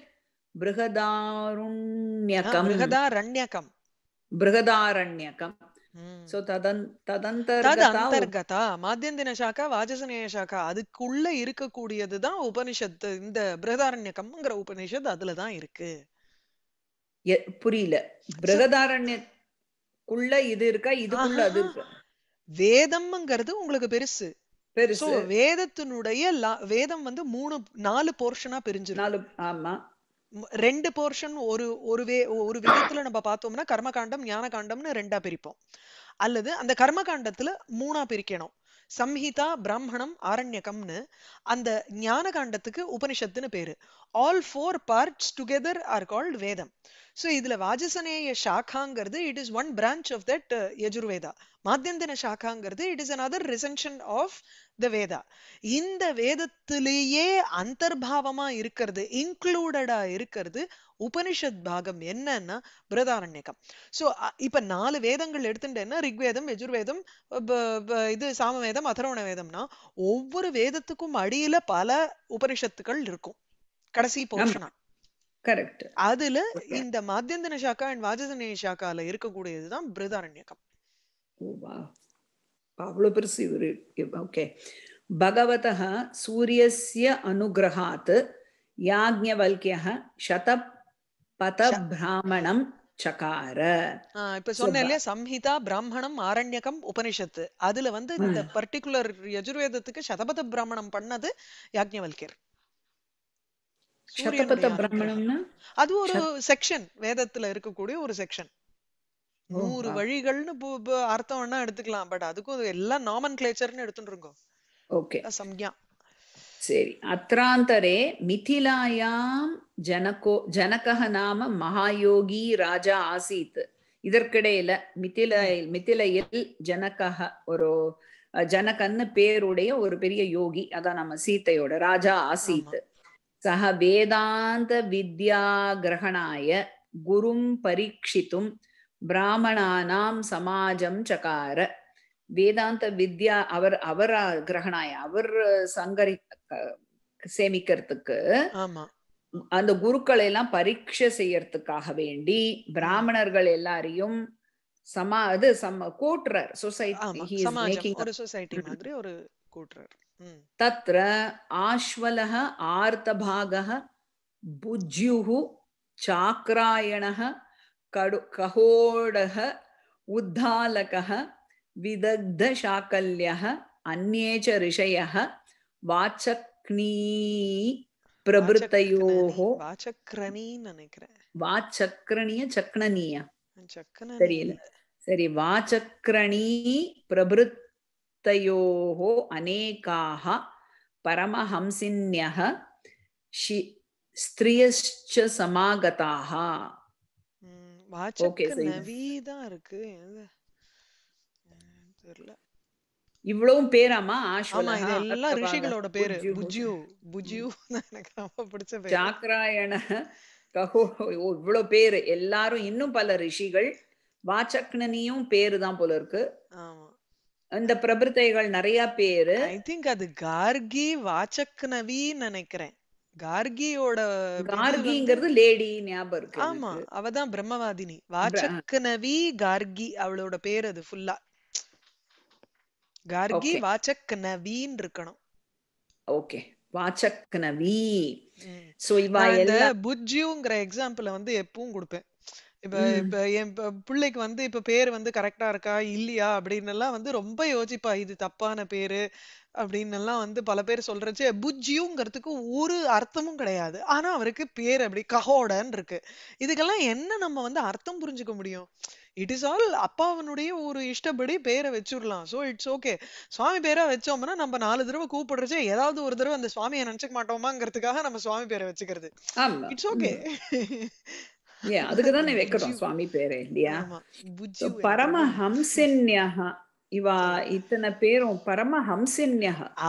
பிருகதாருண்யகம் பிருகதாரண்யகம் பிரகதாரண்யகம் சோ ததன் ததந்தர்கதா மாத்தியந்தின சாக்கா வாஜசநேய சாக்கா அதுக்குள்ள இருக்கக்கூடியதுதான் உபனிஷத் இந்த பிருகதாரண்யகம்ங்கிற உபனிஷத் அதுலதான் இருக்கு புரியல பிருகதாரண்யக்குள்ள இது இருக்கா இதுக்குள்ள அது இருக்கா வேதம்ங்கிறது உங்களுக்கு பெருசு வேதத்தினுடைய வேதம் வந்து மூணு நாலு போர்ஷனா பிரிஞ்சு நாலு ஆமா ரெண்டு போர்ஷன் ஒரு ஒரு வே ஒரு விதத்துல நம்ம பார்த்தோம்னா கர்மகாண்டம் ஞான காண்டம்னு ரெண்டா பிரிப்போம் அல்லது அந்த கர்ம காண்டத்துல மூணா பிரிக்கணும் சம்ஹிதா பிராமணம் ஆரண்யகம்னு அந்த ஞான காண்டத்துக்கு உபனிஷத்துன்னு பேரு all four parts together are called வேதம் ஸோ இதுல வாஜசனேய சாக்காங்கிறது it is one branch of that Yajurveda மாத்தியந்தன சாக்காங்கிறது it is another recension of the Veda இந்த வேதத்திலேயே அந்தர்பாவமா இருக்கிறது இன்க்ளூடடா இருக்கிறது உபனிஷத் பாகம் என்னன்னா பிரதாரண்யகம் ஸோ இப்ப நாலு வேதங்கள் எடுத்துட்டேன்னா ரிக்வேதம் எஜுர்வேதம் இது சாமவேதம் அதரோண வேதம்னா ஒவ்வொரு வேதத்துக்கும் அடியில பல உபனிஷத்துக்கள் இருக்கும் கடைசி போர்ஷனா கரெக்ட் அதுல இந்த மாத்தியந்தன சாக்கா அண்ட் வாஜதனய சாக்கால இருக்கக்கூடியதுதான் பிரதாரண்யகம் அவ்வளவு பெருசு இவரு ஓகே பகவத சூரியஸ்ய அனுகிரகாத் யாஜ்ஞவல்யக சத பத பிராமணம் சகார இப்ப சொன்னேன் இல்லையா சம்ஹிதா பிராமணம் ஆரண்யகம் உபனிஷத்து அதுல வந்து இந்த பர்டிகுலர் யஜுர்வேதத்துக்கு சதபத பிராமணம் பண்ணது யாக்ஞவல்கர் அது ஒரு செக்ஷன் வேதத்துல இருக்கக்கூடிய ஒரு செக்ஷன் நூறு வழிகள்னு அர்த்தம் என்ன எடுத்துக்கலாம் பட் அதுக்கும் எல்லாம் நாமன் கிளேச்சர்னு எடுத்துருங்கோ ஓகே சம்யா சரி அத்ராந்தரே மிதிலாயாம் ஜனகோ ஜனகக நாம மகாயோகி ராஜா ஆசீத் இதற்கிடையில மிதில மிதிலையில் ஜனகக ஒரு ஜனகன்னு பேருடைய ஒரு பெரிய யோகி அதான் நம்ம சீத்தையோட ராஜா ஆசீத் சக வேதாந்த வித்யா கிரகணாய குரும் பரீட்சித்தும் பிராமணானாம் சமாஜம் சகார வேதாந்த வித்யா அவர் அவர் கிரகணாய அவர் சங்கரி சேமிக்கிறதுக்கு அந்த குருக்களை எல்லாம் பரீட்சை செய்யறதுக்காக வேண்டி பிராமணர்கள் எல்லாரையும் சமா அது சம கூட்டுறார் சொசைட்டி மாதிரி ஒரு கூட்டுறார் தத்ர ஆஷ்வலக ஆர்த்தபாக புஜ்யுஹு சாக்ராயணக கடு ககோடக உத்தாலக விதக்த अन्ये அந்நேச்ச ரிஷய வாச்சக்னீ பிரபுத்தையோகோ வாசக்கரணின்னு நினைக்கிறேன் வாசக்கரணிய சக்கணனியா தெரியல சரி வாசக்கரணி பிரபுத்தையோகோ அநேகாக பரமஹம்சின்யக ஷி ஸ்திரியஷ்ச சமாகதாக தான் இருக்கு தெரியல இவ்வளவும் பேராமா ஆமா ரிஷிகளோட பேரு புஜ்யு புஜ்யு எனக்கு ரொம்ப பிடிச்ச பேர் சாக்கராயண கஹோ இவ்வளவு பேரு எல்லாரும் இன்னும் பல ரிஷிகள் வாச்சக்னனியும் பேரு தான் போல இருக்கு இந்த பிரபிருத்தைகள் நிறைய பேரு ஐ திங்க் அது கார்கி வாச்சக்னவின்னு நினைக்கிறேன் கார்கியோட கார்கிங்கிறது லேடி ஞாபகம் இருக்கு ஆமா அவதான் பிரம்மவாதினி வாச்சக்னவி கார்கி அவளோட பேர் அது ஃபுல்லா கார்கி வாச்சக் நவீன் இருக்கணும் ஓகே வாச்சக் நவி சோ இவா எல்லாம் புஜ்ஜிங்கிற எக்ஸாம்பிள் வந்து எப்பவும் கொடுப்பேன் இப்ப இப்ப என் பிள்ளைக்கு வந்து இப்ப பேர் வந்து கரெக்டா இருக்கா இல்லையா அப்படின்னு எல்லாம் வந்து ரொம்ப யோசிப்பா இது தப்பான பேரு அப்படின்னு எல்லாம் வந்து பல பேர் சொல்றச்சு புஜ்ஜியுங்கிறதுக்கு ஒரு அர்த்தமும் கிடையாது ஆனா அவருக்கு பேர் அப்படி கஹோடன்னு இருக்கு இதுக்கெல்லாம் என்ன நம்ம வந்து அர்த்தம் புரிஞ்சுக்க முடியும் இட் இஸ் ஆல் அப்பாவனுடைய ஒரு இஷ்டப்படி பேரை வச்சுடலாம் ஸோ இட்ஸ் ஓகே சுவாமி பேரா வச்சோம்னா நம்ம நாலு தடவை கூப்பிடுறச்சே ஏதாவது ஒரு தடவை அந்த சுவாமியை நினைச்சுக்க மாட்டோமாங்கிறதுக்காக நம்ம சுவாமி பேரை வச்சுக்கிறது இட்ஸ் ஓகே அதுக்கு வைக்கிறோம் சுவாமி பேரே இல்லையா பரமஹம்சன்யஹா இவா இத்தனை பேரும் பரம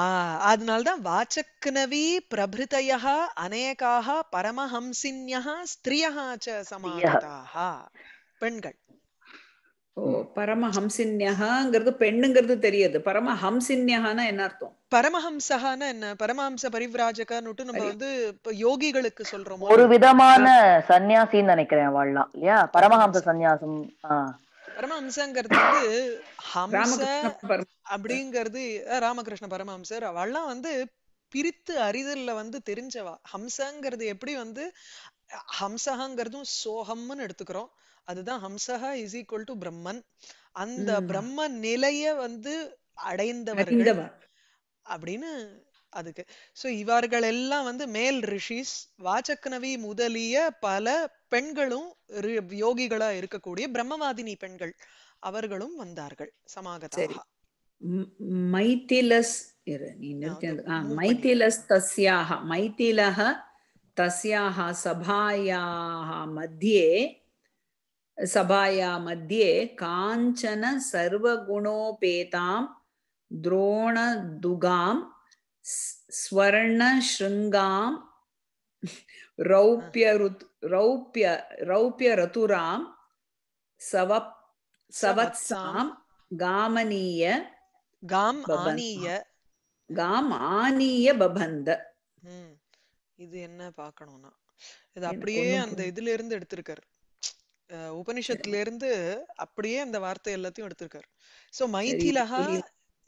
ஆஹ் அதனால்தான் வாச்சக்னவி பிரபிருதயா அநேகாக பரமஹம்சின்யா ஸ்திரியா ச சமானதாக பெண்கள் பரமஹம்சின்யாங்கிறது பெண்ணுங்கிறது தெரியாது பரமஹம்சின்யகானா என்ன அர்த்தம் பரமஹம்சகான என்ன பரமஹம்ச பரிவிராஜகன்னுட்டு நம்ம வந்து யோகிகளுக்கு சொல்றோம் ஒரு விதமான சன்னியாசின்னு நினைக்கிறேன் வாழலாம் இல்லையா பரமஹம்ச சன்னியாசம் பரமஹம்சங்கிறது வந்து அப்படிங்கிறது ராமகிருஷ்ண பரமஹம்சர் அவள்லாம் வந்து பிரித்து அறிதல்ல வந்து தெரிஞ்சவா ஹம்சங்கிறது எப்படி வந்து ஹம்சகங்கிறதும் சோகம்னு எடுத்துக்கிறோம் அதுதான் ஹம்சஹா இஸ் ஈக்குவல் டு பிரம்மன் அந்த பிரம்ம நிலைய வந்து அடைந்தவர்கள் அப்படின்னு அதுக்கு சோ இவர்கள் எல்லாம் வந்து மேல் ரிஷிஸ் வாச்சக்னவி முதலிய பல பெண்களும் யோகிகளா இருக்கக்கூடிய பிரம்மவாதினி பெண்கள் அவர்களும் வந்தார்கள் சமாகதாக மைத்திலஸ் மைத்திலஸ் தஸ்யாக மைத்திலக தஸ்யாக சபாயாக மத்தியே सभाया मध्ये काञ्चन सर्वगुणोपेतां द्रोणदुगां स्वर्णशृङ्गां रौप्यरु रौप्य रौप्यरतुरां सव सवत्सां गामनीय காம் ஆனீய காம் ஆனீய பபந்த இது என்ன பார்க்கணும்னா இது அப்படியே அந்த இதுல இருந்து எடுத்திருக்காரு உபனிஷத்துல இருந்து அப்படியே அந்த வார்த்தை எல்லாத்தையும் எடுத்திருக்காரு சோ மைதிலஹா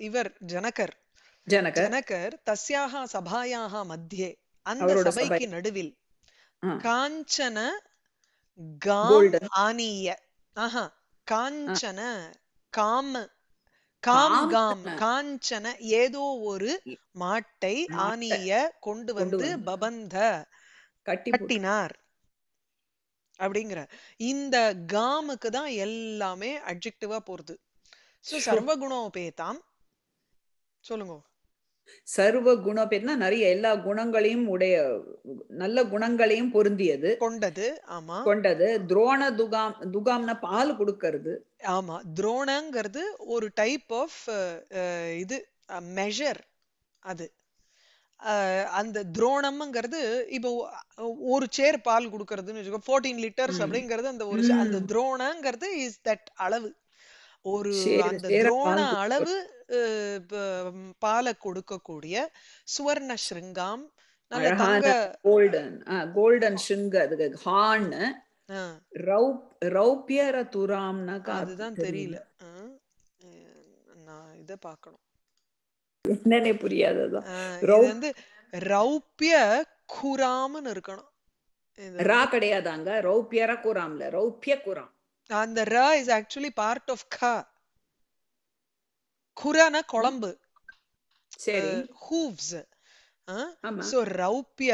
இவர் ஜனகர் ஜனகர் ஜனகர் தஸ்யாஹா மத்தியே அந்த சபைக்கு நடுவில் காஞ்சன காம் ஆனிய ஆஹா காஞ்சன காம காம் காம் காஞ்சன ஏதோ ஒரு மாட்டை ஆனிய கொண்டு வந்து பபந்த கட்டினார் அப்படிங்கிற இந்த காமுக்கு தான் எல்லாமே அட்ஜெக்டிவா போறது சோ சர்வகுணோபேதாம் சொல்லுங்க சர்வ பேர்னா நிறைய எல்லா குணங்களையும் உடைய நல்ல குணங்களையும் பொருந்தியது கொண்டது ஆமா கொண்டது துரோண துகாம் துகாம்னா பால் கொடுக்கறது ஆமா துரோணங்கிறது ஒரு டைப் ஆஃப் இது மெஷர் அது அந்த துரோணம்ங்கிறது இப்போ ஒரு சேர் பால் கொடுக்கறதுன்னு வச்சுக்கோ ஃபோர்டீன் லிட்டர்ஸ் அப்படிங்கிறது அந்த ஒரு அந்த துரோணங்கிறது இஸ் தட் அளவு ஒரு அந்த துரோண அளவு பாலை கொடுக்கக்கூடிய சுவர்ண ஸ்ருங்காம் கோல்டன் கோல்டன் அதுதான் தெரியல நான் இத பாக்கணும் என்னன்னே புரியாததான் வந்து குராம்னு இருக்கணும் ரா கிடையாதாங்க ரௌப்பியரா குராம்ல ரௌப்பிய குராம் அந்த ர இஸ் ஆக்சுவலி பார்ட் ஆஃப் க குரான குழம்பு சரி ஹூவ்ஸ் சோ ரௌப்ய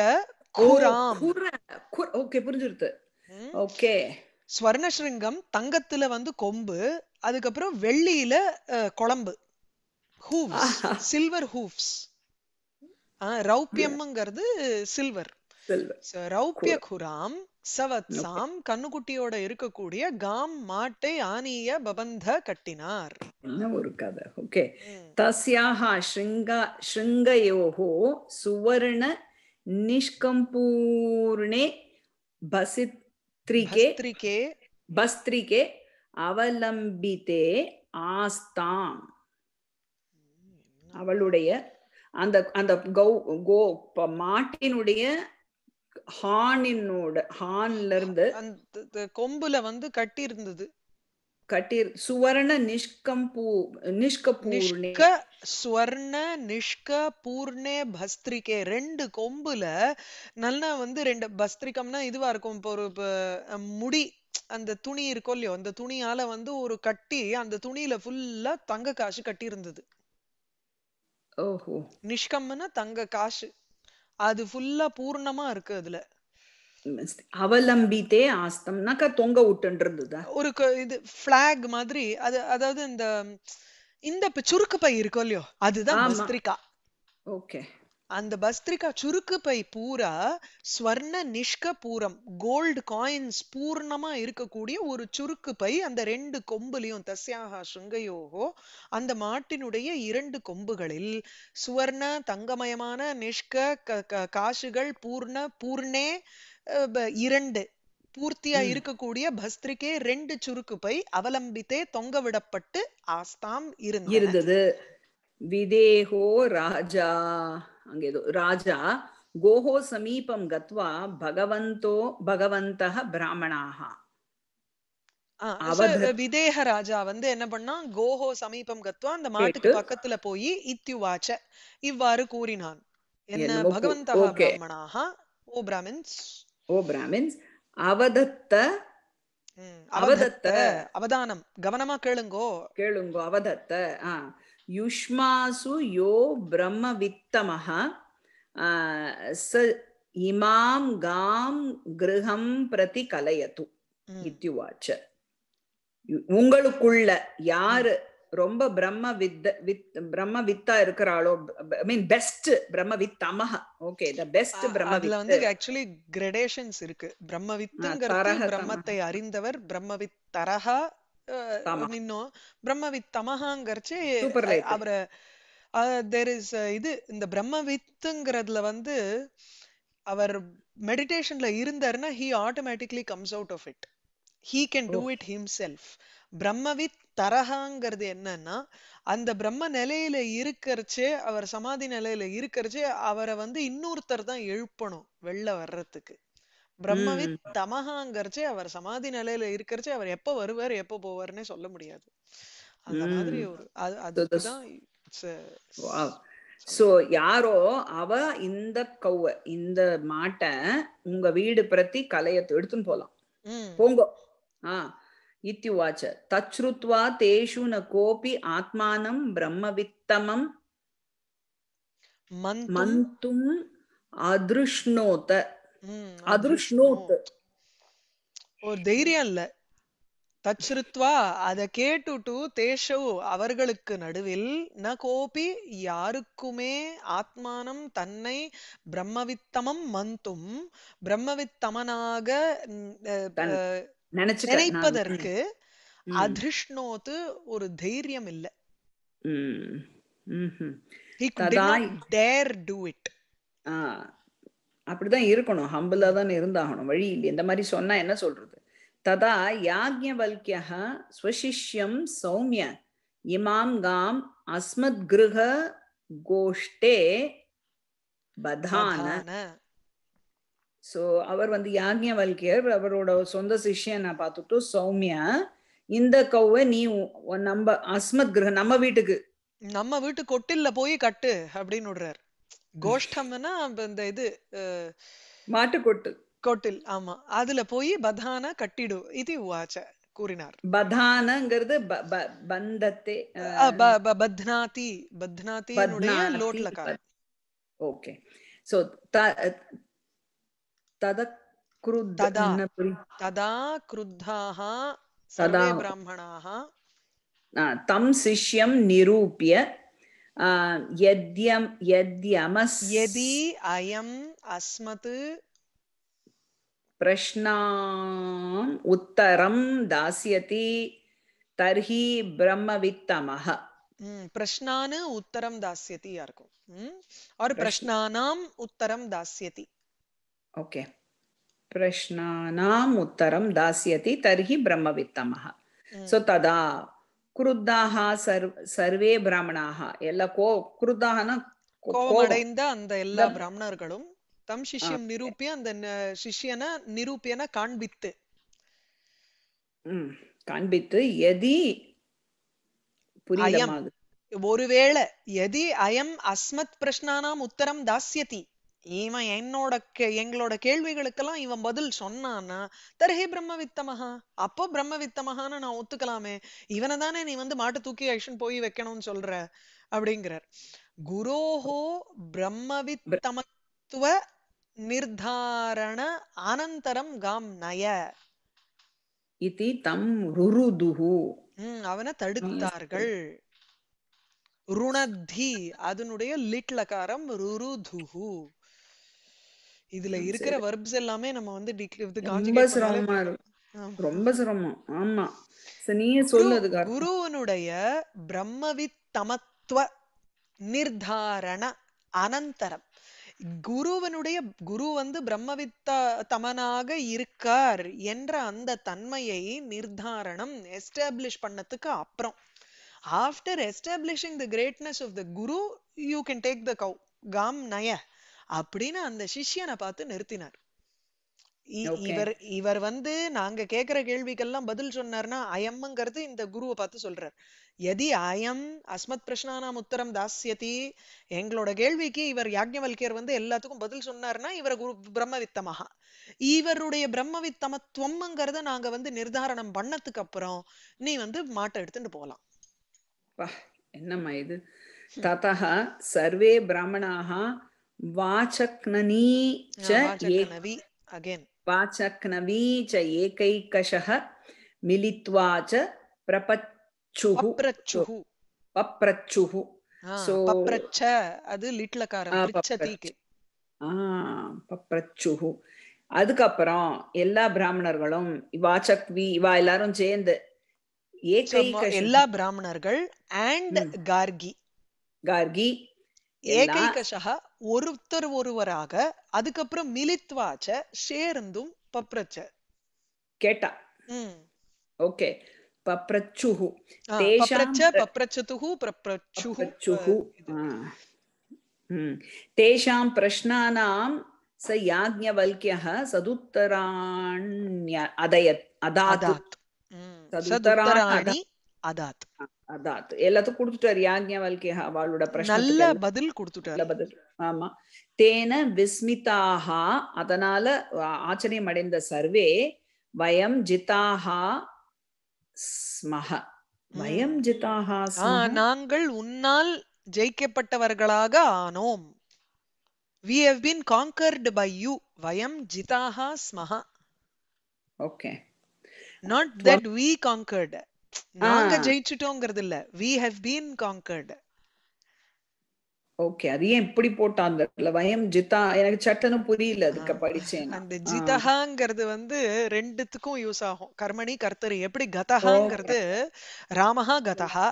குராம் ஓகே புரிஞ்சிருது ஓகே ஸ்வர்ண தங்கத்துல வந்து கொம்பு அதுக்கப்புறம் வெள்ளியில குழம்பு ஹூவ்ஸ் சில்வர் ஹூவ்ஸ் ரௌப்யம்ங்கிறது சில்வர் ரௌப்ய குராம் சவத்சாம் கண்ணுக்குட்டியோட இருக்கக்கூடிய காம் மாட்டை ஆனிய பபந்த கட்டினார் ஒரு கதை ஓகே தஸ்யாக ஸ்ருங்கா ஸ்ருங்கயோகோ சுவர்ண நிஷ்கம்பூர்ணே பசித்ரிகே பஸ்திரிகே அவலம்பிதே ஆஸ்தாம் அவளுடைய அந்த அந்த கௌ கோ மாட்டினுடைய ஹானினோட ஹான்ல இருந்து கொம்புல வந்து கட்டி இருந்தது கட்டி சுவர்ண நிஷ்கம்பூ நிஷ்கபூர்ணே ஸ்வர்ண நிஷ்க பூர்ணே பஸ்திரிக்கே ரெண்டு கொம்புல நல்லா வந்து ரெண்டு பஸ்திரிக்கம்னா இதுவா இருக்கும் இப்போ ஒரு முடி அந்த துணி இருக்கும் இல்லையோ அந்த துணியால வந்து ஒரு கட்டி அந்த துணியில ஃபுல்லா தங்க காசு கட்டி இருந்தது ஓஹோ! நிஷ்கம்முன்னா தங்க காசு. அது ஃபுல்லா பூர்ணமா இருக்கு அதுல. மிஸ் அவலம்பிதே ஆஸ்தம்னாக்கா தொங்க உட்டுன்றிருந்ததா? ஒரு இது ஃபிளாக் மாதிரி அது அதாவது இந்த இந்த சுருக்கு பை இருக்கும் இல்லையோ? அதுதான் ஆமா. ஓகே. அந்த பஸ்திரிகா சுருக்கு பை பூரா ஸ்வர்ண நிஷ்க பூரம் கோல்டு காயின்ஸ் பூர்ணமா இருக்கக்கூடிய ஒரு சுருக்கு பை அந்த ரெண்டு கொம்புலையும் தஸ்யாகா சுங்கையோகோ அந்த மாட்டினுடைய இரண்டு கொம்புகளில் சுவர்ண தங்கமயமான நிஷ்க காசுகள் பூர்ண பூர்ணே இரண்டு பூர்த்தியா இருக்கக்கூடிய பஸ்திரிக்கே ரெண்டு சுருக்கு பை அவலம்பித்தே தொங்க விடப்பட்டு ஆஸ்தாம் இருந்தது விதேகோ ராஜா அங்க ஏதோ ராஜா கோஹோ சமீபம் கத்வா பகவந்தோ பகவந்த பிராமணாக விதேக ராஜா வந்து என்ன பண்ணா கோஹோ சமீபம் கத்வா அந்த மாட்டுக்கு பக்கத்துல போய் இத்யுவாச்ச இவ்வாறு கூறினான் என்ன பகவந்த பிராமணாக ஓ பிராமின்ஸ் ஓ பிராமின்ஸ் அவதத்த அவதத்த அவதானம் கவனமா கேளுங்கோ கேளுங்கோ அவதத்த ஆஹ் யுஷ்மாசு யோ பிரம்ம வித்தமஹா ச இமாம் காம் கிரகம் பிரதி கலையது இத்தியுவாச்ச உங்களுக்குள்ள யாரு ரொம்ப பிரம்ம வித்த வித் பிரம்ம வித்தா இருக்கிறாளோ ஐ மீன் பெஸ்ட் பிரம்ம வித் அமஹ ஓகே த பெஸ்ட் பிரம்ம அதுல வந்து ஆக்சுவலி கிரேடேஷன்ஸ் இருக்கு பிரம்ம வித்துங்கிறது பிரம்மத்தை அறிந்தவர் பிரம்ம வித் தரஹா நின்னோம் பிரம்மவித் தமஹாங்கிறச்சு அவர தேர் இஸ் இது இந்த பிரம்மவித்துங்கிறதுல வந்து அவர் மெடிடேஷன்ல இருந்தாருன்னா he automatically comes out of it he can do it him himself பிரம்மவித் தரகாங்கிறது என்னன்னா அந்த பிரம்ம நிலையில இருக்கிறச்சே அவர் சமாதி நிலையில இருக்கிறச்சே அவரை வந்து இன்னொருத்தர் தான் எழுப்பணும் வெளில வர்றதுக்கு பிரம்மவித் தமகாங்கிறச்சே அவர் சமாதி நிலையில இருக்கிறச்சே அவர் எப்ப வருவார் எப்ப போவார்னே சொல்ல முடியாது அந்த மாதிரி ஒரு அதுதான் சோ யாரோ அவ இந்த கௌவ இந்த மாட்டை உங்க வீடு பிரத்தி கலைய எடுத்துன்னு போலாம் போங்கோ ஆஹ் வாச்ச தச்ருத்வா தேஷு ந கோபி ஆத்மானம் பிரம்மவித்தமம் மந்தும் அதிருஷ்ணோத அதிர்ஷ்ணோத் ஒரு தைரியம் இல்ல தச்ருத்வா அத கேட்டுட்டு தேஷவு அவர்களுக்கு நடுவில் ந கோபி யாருக்குமே ஆத்மானம் தன்னை பிரம்மவித்தமம் மந்தும் பிரம்மவித்தமனாக நினைப்பதற்கு அதிர்ஷ்ணோத்து ஒரு தைரியம் இல்ல டேர் டூ இட் அப்படிதான் இருக்கணும் ஹம்பிளா தான் இருந்தாகணும் வழி இல்லை இந்த மாதிரி சொன்னா என்ன சொல்றது ததா யாஜ்ஞவல்யா ஸ்வசிஷ்யம் சௌமிய இமாம் காம் அஸ்மத் கிருஹ கோஷ்டே பதான சோ அவர் வந்து வல்கியர் அவரோட சொந்த நான் பார்த்துட்டு சௌமியா இந்த கௌவை நீ நம்ம அஸ்மத் கிரக நம்ம வீட்டுக்கு நம்ம வீட்டு கொட்டில்ல போய் கட்டு அப்படின்னு விடுறாரு கோஷ்டம்னா இந்த இது மாட்டு கொட்டில் கொட்டில் ஆமா அதுல போய் பதான கட்டிடு இது கூறினார் பதானங்கிறது பந்தத்தை பத்னாதி பத்னாதி லோட்ல ஓகே சோ தத ததா तं शिष्यं निरूप्य यद्यम् यद्यमस् यदि अयम् अस्मत् प्रश्नाम् उत्तरं दास्यति தர்ஹி பிரம்ம வித்தமஹ பிரஷ்னானு உத்தரம் தாஸ்யதியா இருக்கும் ஒரு பிரஷ்னானாம் உத்தரம் தாஸ்யதி ஓகே பிரஷ்னானாம் உத்தரம் தாஸ்யதி தர்ஹி பிரம்ம வித்தமஹ சோ ததா குருத்தாக சர்வ சர்வே பிராமணாக எல்லா கோ குருத்தாகனா அந்த எல்லா பிராமணர்களும் தம் சிஷ்யம் நிரூபிய அந்த சிஷ்யன நிரூபியன காண்பித்து காண்பித்து எதி ஒருவேளை எதி அயம் அஸ்மத் பிரஷ்னானாம் உத்தரம் தாசியதி இவன் என்னோட எங்களோட கேள்விகளுக்கெல்லாம் இவன் பதில் சொன்னான்னா தர்ஹி பிரம்ம வித்தமஹா அப்போ பிரம்ம வித்தமஹான்னு நான் ஒத்துக்கலாமே இவனை தானே நீ வந்து மாட்டு தூக்கி ஐஷன் போய் வைக்கணும்னு சொல்ற அப்படிங்கிறார் குரோஹோ பிரம்ம வித்தமத்துவ நிர்தாரண அனந்தரம் காம் நய இதி தம் ருருதுஹு அவனை தடுத்தார்கள் ருணத்தி அதனுடைய லிட்லகாரம் ருருதுஹு இதுல இருக்கிற வர்ப்ஸ் எல்லாமே நம்ம வந்து ரொம்ப சிரமமா ரொம்ப சிரமம் ஆமா நீயே சொல்லு குருவனுடைய பிரம்மவித் தமத்துவ நிர்தாரண அனந்தரம் குருவனுடைய குரு வந்து பிரம்மவித்த தமனாக இருக்கார் என்ற அந்த தன்மையை நிர்தாரணம் எஸ்டாப்ளிஷ் பண்ணதுக்கு அப்புறம் after establishing the greatness of the guru you can take the cow காம் நய அப்படின்னு அந்த சிஷியனை பார்த்து நிறுத்தினார் இவர் இவர் வந்து நாங்க கேக்குற கேள்விக்கெல்லாம் பதில் சொன்னார்னா அயம்ங்கிறது இந்த குருவை பார்த்து சொல்றார் எதி அயம் அஸ்மத் பிரஷ்னானாம் உத்தரம் தாசியதி எங்களோட கேள்விக்கு இவர் யாக்ஞவல்கியர் வந்து எல்லாத்துக்கும் பதில் சொன்னார்னா இவர் குரு பிரம்மவித்தமாக இவருடைய பிரம்மவித்தமத்துவம்ங்கிறத நாங்க வந்து நிர்தாரணம் பண்ணதுக்கு அப்புறம் நீ வந்து மாட்டை எடுத்துட்டு போலாம் என்னம்மா இது ததா சர்வே பிராமணாக அதுக்கப்புறம் எல்லா பிராமணர்களும் வாசக்வி இவா எல்லாரும் சேர்ந்து ஏகைக எல்லா பிராமணர்கள் அண்ட் கார்கி கார்கி ஏகைகஷா ஒருத்தர் ஒருவராக அதுக்கப்புறம் மிலித்வாச்ச சேர்ந்தும் பப்ரச்ச கேட்டா ஓகே பப்ரச்சுஹு பப்ரச்ச பப்ரச்சதுஹு பப்ரச்சுஹு தேஷாம் பிரஷ்னானாம் ச யாஜ்ஞவல்யः சதுத்தராண்ய அதயத் அதாத் சதுத்தராணி அதாத் அதான் எல்லாத்தையும் கொடுத்துட்டாரு யாஜ்ஞவல்கேஹா அவளோட நல்ல பதில் கொடுத்துட்டாரு பதில் ஆமா தேன அதனால ஆச்சரியம் அடைந்த சர்வே வயம் ஜிதாஹா ஸ்மஹ வயம் ஸ்மஹ நாங்கள் உன்னால் ஜெயிக்கப்பட்டவர்களாக ஆனோம் we have been conquered by you vayam jitaha smaha okay not that we conquered நாங்க ஜெயிச்சிட்டோங்கிறது இல்ல we have been conquered okay அது ஏன் இப்படி போட்டான் பயம் வயம் ஜிதா எனக்கு சட்டனும் புரியல அதுக்கு படிச்சேன் அந்த ஜிதஹாங்கிறது வந்து ரெண்டுத்துக்கும் யூஸ் ஆகும் கர்மணி கர்த்தரி எப்படி கதஹாங்கிறது ராமஹா கதஹா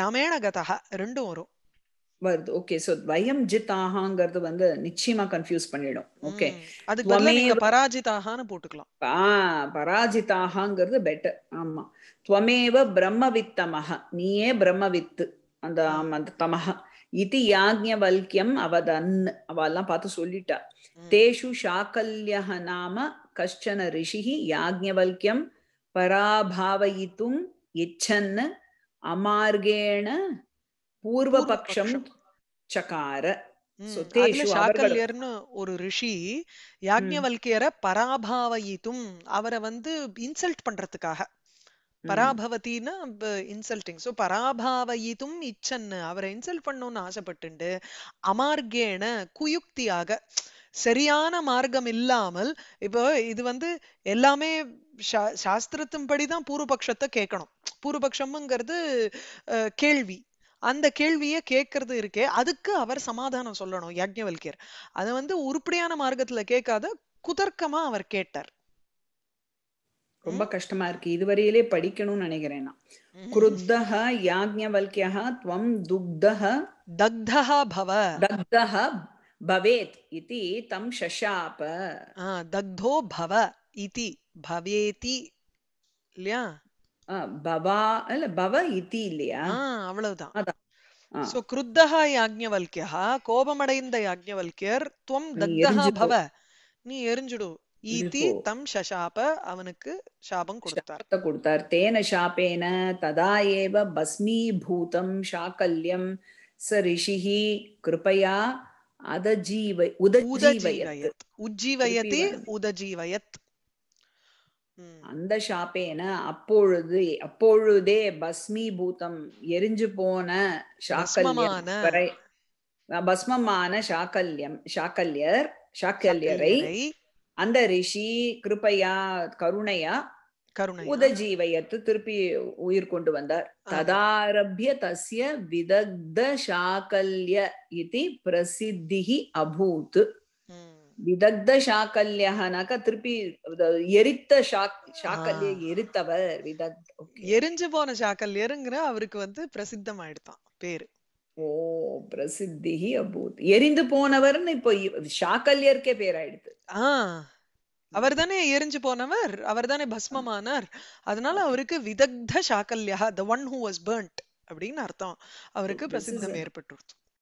ராமேண கதஹா ரெண்டும் வரும் வருது ஓகே சோ ஜித் ஆஹாங்கிறது வந்து நிச்சயமா கன்ஃபியூஸ் பண்ணிடும் ஓகே அதுக்கு பதிலா நீங்க போட்டுக்கலாம் ஆ பராஜிதாஹாங்கிறது பெட்டர் ஆமா துவமேவ பிரம்மவித்தமஹ நீயே பிரம்மவித்து அந்த அந்த இது அவதன் அவெல்லாம் பார்த்து சொல்லிட்டா தேஷு நாம கஷ்டன ரிஷிஹி பராபாவயித்தும் இச்சன்னு அமார்கேண பூர்வபக்ஷம் சகார ஒரு ரிஷி யாக்ஞவல்கியரை பராபாவயித்தும் அவரை வந்து இன்சல்ட் பண்றதுக்காக பராபவத்தின்னா இன்சல்டிங் சோ பராபாவயிதும் இச்சன்னு அவரை இன்சல்ட் பண்ணணும்னு ஆசைப்பட்டுண்டு அமார்கேன குயுக்தியாக சரியான மார்க்கம் இல்லாமல் இப்போ இது வந்து எல்லாமே சாஸ்திரத்தின் படிதான் பூர்வபக்ஷத்தை கேட்கணும் பூர்வபக்ஷம்ங்கிறது கேள்வி அந்த கேள்வியை கேட்கறது இருக்கே அதுக்கு அவர் சமாதானம் சொல்லணும் யாஜ்ஞவல்கியர் அதை வந்து உருப்படியான மார்க்கத்துல கேட்காத குதர்க்கமா அவர் கேட்டார் ரொம்ப கஷ்டமா இருக்கு இதுவரையிலே படிக்கணும்னு நினைக்கிறேன் குருத்தஹ யாஜ்ஞவல்கியா துவம் துக்தஹ தக்தஹ பவ தக்தஹ பவேத் இதி தம் ஷஷாப தக்தோ பவ இதி பவேதி இல்லையா பவா இல்ல பவ இல்லையா? அவ்வளவுதான் சோ கிருத்தஹா கோபமடைந்த யாஜ்ஞவல்யர் துவம் நீ பவ நீ எரிஞ்சுடு ஈதி தம் அவனுக்கு சாபம் கொடுத்தார் கொடுத்தார் தேன சாபேன ததா ஏவ பஸ்மீபூதம் சாகல்யம் ச ரிஷிஹி கிருபயா அதஜீவை உதஜீவயத் உஜ்ஜீவயதி உதஜீவயத் அந்த ஷாப்பேன அப்பொழுது அப்பொழுதே பஸ்மி பஸ்மீபூதம் எரிஞ்சு போன ஷாக்கல்யரை பஸ்மமான ஷாக்கல்யம் ஷாக்கல்யர் ஷாக்கல்யரை அந்த ரிஷி கிருப்பையா கருணையா உதஜீவையத்து திருப்பி உயிர் கொண்டு வந்தார் ததாரபிய தசிய விதக்த ஷாக்கல்ய இது பிரசித்திகி அபூத் விதக்த சாக்கல்யகனாக்கா திருப்பி எரித்த சாக்கல்ய எரித்தவர் எரிஞ்சு போன சாக்கல்யருங்கிற அவருக்கு வந்து பிரசித்தம் ஆயிடுதான் பேரு ஓ பிரசித்தி அபூத் எரிந்து போனவர்னு இப்போ சாக்கல்யருக்கே பேராயிடுது ஆஹ் அவர் தானே எரிஞ்சு போனவர் அவர் தானே பஸ்மமானார் அதனால அவருக்கு விதக்த சாக்கல்யா the one who was burnt அப்படின்னு அர்த்தம் அவருக்கு பிரசித்தம் ஏற்பட்டு